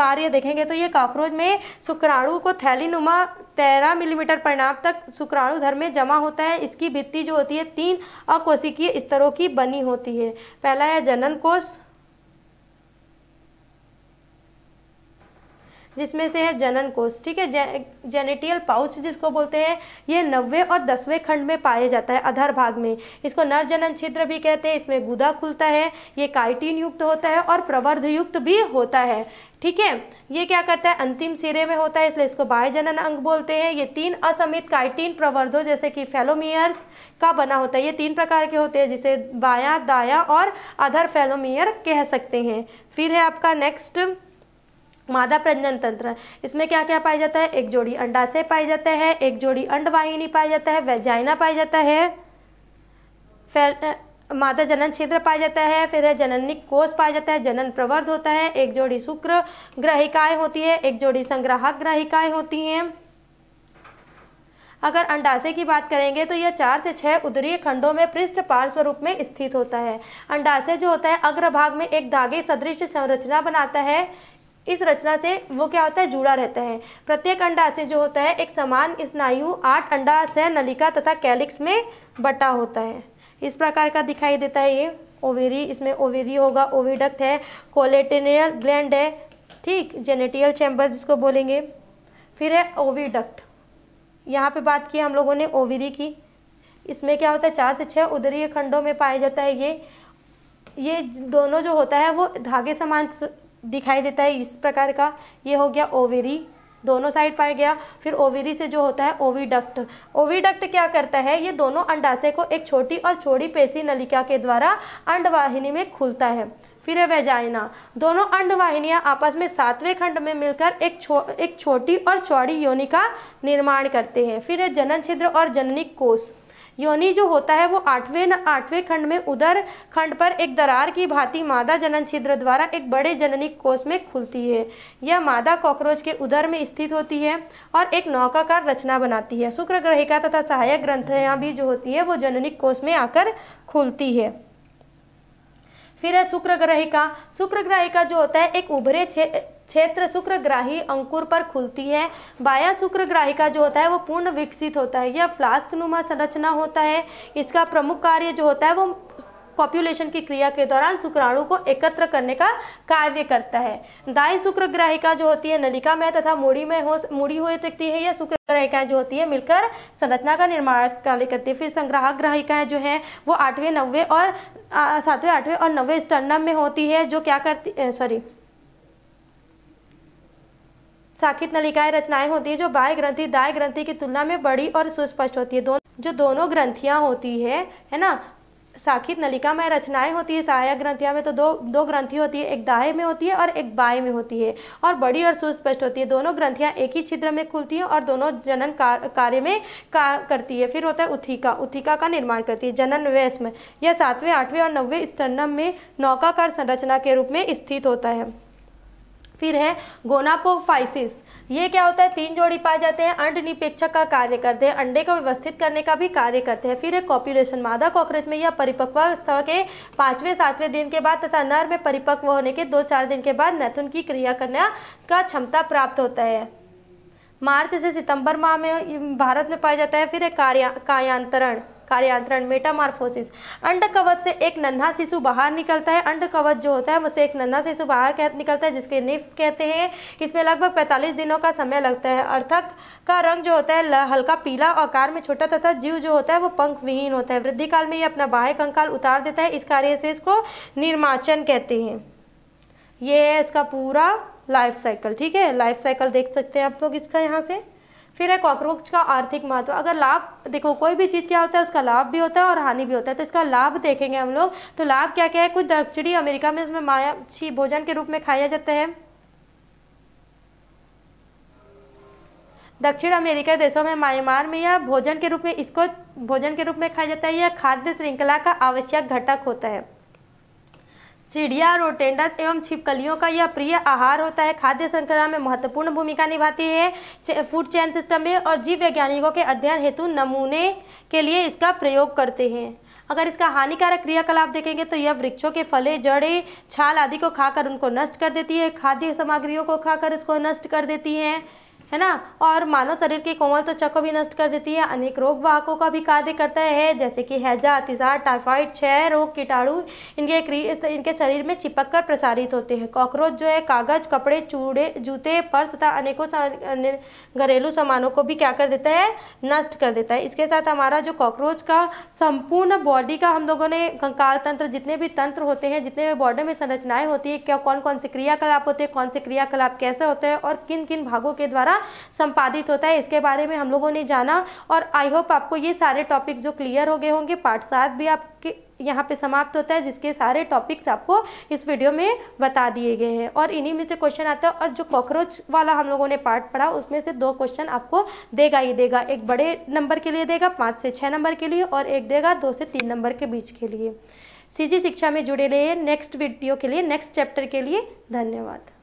Speaker 1: कार्य देखेंगे तो ये कॉकरोच में शुक्राणु को नुमा तेरह मिलीमीटर परिणाम तक शुक्राणुधर में जमा होता है इसकी भित्ति जो होती है तीन अकोशिकीय स्तरों की बनी होती है पहला है जनन कोष जिसमें से है जनन कोष ठीक है जे, जेनेटियल पाउच जिसको बोलते हैं ये नब्बे और दसवें खंड में पाया जाता है अधर भाग में इसको नर जनन छिद्र भी कहते हैं इसमें गुदा खुलता है ये काइटिन युक्त होता है और प्रवर्ध युक्त भी होता है ठीक है ये क्या करता है अंतिम सिरे में होता है इसलिए इसको बाह्य जनन अंग बोलते हैं ये तीन असमित काइटिन प्रवर्धों जैसे कि फेलोमियर्स का बना होता है ये तीन प्रकार के होते हैं जिसे बाया दाया और अधर फेलोमियर कह सकते हैं फिर है आपका नेक्स्ट मादा प्रजनन तंत्र इसमें क्या क्या पाया जाता है एक जोड़ी अंडाशय पाया जाता है एक जोड़ी अंडवाहिनी पाया जाता है वेजाइना पाया जाता है फैल मादा जनन क्षेत्र पाया जाता है फिर है जननिक कोष पाया जाता है जनन प्रवर्ध होता है एक जोड़ी शुक्र ग्रहिकाएं होती है एक जोड़ी संग्राहक ग्रहिकाएं होती हैं अगर अंडाशय की बात करेंगे तो यह चार से छह उदरीय खंडों में पृष्ठ पार्श्व रूप में स्थित होता है अंडाशय जो होता है अग्रभाग में एक धागे सदृश संरचना बनाता है इस रचना से वो क्या होता है जुड़ा रहता है प्रत्येक अंडाशय जो होता है एक समान स्नायु आठ अंडाशय नलिका तथा कैलिक्स में बटा होता है इस प्रकार का दिखाई देता है ये ओवेरी इसमें ओवेरी होगा ओविडक्ट है कोलेटेनियल ग्लैंड है ठीक जेनेटियल चैम्बर जिसको बोलेंगे फिर है ओविडक्ट यहाँ पे बात की हम लोगों ने ओवेरी की इसमें क्या होता है चार से छः उदरीय खंडों में पाया जाता है ये ये दोनों जो होता है वो धागे समान दिखाई देता है इस प्रकार का ये हो गया ओवेरी दोनों साइड पाया गया फिर ओवेरी से जो होता है ओविडक्ट ओविडक्ट क्या करता है ये दोनों अंडाशय को एक छोटी और छोटी पेशी नलिका के द्वारा अंडवाहिनी में खुलता है फिर है वेजाइना दोनों अंडवाहिनियाँ आपस में सातवें खंड में मिलकर एक छो एक छोटी और चौड़ी योनि का निर्माण करते हैं फिर है जनन छिद्र और जननी कोष योनि जो होता है वो आठवें आठवें खंड में उदर खंड पर एक दरार की भांति मादा जनन छिद्र द्वारा एक बड़े जननी कोष में खुलती है यह मादा कॉकरोच के उदर में स्थित होती है और एक नौकाकार रचना बनाती है शुक्र ग्रहिका तथा सहायक ग्रंथियाँ भी जो होती है वो जननिक कोष में आकर खुलती है फिर है शुक्र ग्रहिका शुक्र ग्रहिका जो होता है एक उभरे क्षेत्र शुक्र ग्राही अंकुर पर खुलती है बाया शुक्र ग्राही का जो होता है वो पूर्ण विकसित होता है यह फ्लास्क नुमा संरचना होता है इसका प्रमुख कार्य जो होता है वो कॉप्युलेशन की क्रिया के दौरान शुक्राणु को एकत्र करने का कार्य करता है दाई शुक्र ग्राहिका जो होती है नलिका में तथा मुड़ी में हो मुड़ी हुई सकती है या ग्राहिकाएं जो होती है मिलकर संरचना का निर्माण कार्य करती है फिर संग्राहक ग्राहिकाएं जो है वो आठवें नब्बे और सातवें आठवें और नवे स्टर्नम में होती है जो क्या करती सॉरी साखित नलिकाएं रचनाएं होती है जो बाह्य ग्रंथि दाय ग्रंथि की तुलना में बड़ी और सुस्पष्ट होती है दोनों जो दोनों ग्रंथियां होती है है ना साखित नलिका में रचनाएं होती है सहायक ग्रंथिया में तो दो दो ग्रंथि होती है एक दाहे में होती है और एक बाएं में होती है और बड़ी और सुस्पष्ट होती है दोनों ग्रंथियां एक ही छिद्र में खुलती है और दोनों जनन कार, कार्य में कार करती है फिर होता है उथिका उथिका का निर्माण करती है जनन वैस्म यह सातवें आठवें और नब्बे स्तनम में नौकाकार संरचना के रूप में स्थित होता है फिर है गोनापोफाइसिस ये क्या होता है तीन जोड़ी पाए जाते हैं अंड निपेक्षक का कार्य करते हैं अंडे को व्यवस्थित करने का भी कार्य करते हैं फिर है कॉप्यूलेशन मादा कॉकरोच में यह परिपक्व अवस्था के पाँचवें सातवें दिन के बाद तथा नर में परिपक्व होने के दो चार दिन के बाद मैथुन की क्रिया करने का क्षमता प्राप्त होता है मार्च से सितंबर माह में भारत में पाया जाता है फिर है कार्या कायांतरण कार्यांतरण मेटामार्फोसिस अंड कवच से एक नन्हा शिशु बाहर निकलता है अंड कवच जो होता है उसे एक नन्हा शिशु बाहर निकलता है जिसके निफ कहते हैं इसमें लगभग पैंतालीस दिनों का समय लगता है अर्थक का रंग जो होता है हल्का पीला आकार में छोटा तथा जीव जो होता है वो पंख विहीन होता है वृद्धि काल में ये अपना बाह्य कंकाल उतार देता है इस कार्य से इसको निर्माचन कहते हैं ये है इसका पूरा लाइफ साइकिल ठीक है लाइफ साइकिल देख सकते हैं आप लोग इसका यहाँ से फिर है कॉकरोच का आर्थिक महत्व अगर लाभ देखो कोई भी चीज़ क्या होता है उसका लाभ भी होता है और हानि भी होता है तो इसका लाभ देखेंगे हम लोग तो लाभ क्या क्या है कुछ दक्षिणी अमेरिका में इसमें माया भोजन के रूप में खाया जाता है दक्षिण अमेरिका देशों में म्यांमार में यह भोजन के रूप में इसको भोजन के रूप में खाया जाता है यह खाद्य श्रृंखला का आवश्यक घटक होता है चिड़िया रोटेंडस एवं छिपकलियों का यह प्रिय आहार होता है खाद्य श्रृंखला में महत्वपूर्ण भूमिका निभाती है फूड चैन सिस्टम में और जीव वैज्ञानिकों के अध्ययन हेतु नमूने के लिए इसका प्रयोग करते हैं अगर इसका हानिकारक क्रियाकलाप देखेंगे तो यह वृक्षों के फले जड़े छाल आदि को खाकर उनको नष्ट कर देती है खाद्य सामग्रियों को खाकर इसको नष्ट कर देती है है ना और मानव शरीर की कोमल त्वचा को भी नष्ट कर देती है अनेक रोग वाहकों का भी कार्य करता है जैसे कि हैजा अतिजार टाइफाइड क्षय रोग कीटाणु इनके इनके शरीर में चिपक कर प्रसारित होते हैं कॉकरोच जो है कागज कपड़े चूड़े जूते पर्स तथा अनेकों घरेलू सामानों को भी क्या कर देता है नष्ट कर देता है इसके साथ हमारा जो कॉकरोच का संपूर्ण बॉडी का हम लोगों ने कंकाल तंत्र जितने भी तंत्र होते हैं जितने भी बॉडी में संरचनाएं होती है क्या कौन कौन से क्रियाकलाप होते हैं कौन से क्रियाकलाप कैसे होते हैं और किन किन भागों के द्वारा द्वारा संपादित होता है इसके बारे में हम लोगों ने जाना और आई होप आपको ये सारे टॉपिक जो क्लियर हो गए होंगे पार्ट सात भी आपके यहाँ पे समाप्त होता है जिसके सारे टॉपिक्स आपको इस वीडियो में बता दिए गए हैं और इन्हीं में से क्वेश्चन आता है और जो कॉकरोच वाला हम लोगों ने पार्ट पढ़ा उसमें से दो क्वेश्चन आपको देगा ही देगा एक बड़े नंबर के लिए देगा पाँच से छः नंबर के लिए और एक देगा दो से तीन नंबर के बीच के लिए सीजी शिक्षा में जुड़े रहिए नेक्स्ट वीडियो के लिए नेक्स्ट चैप्टर के लिए धन्यवाद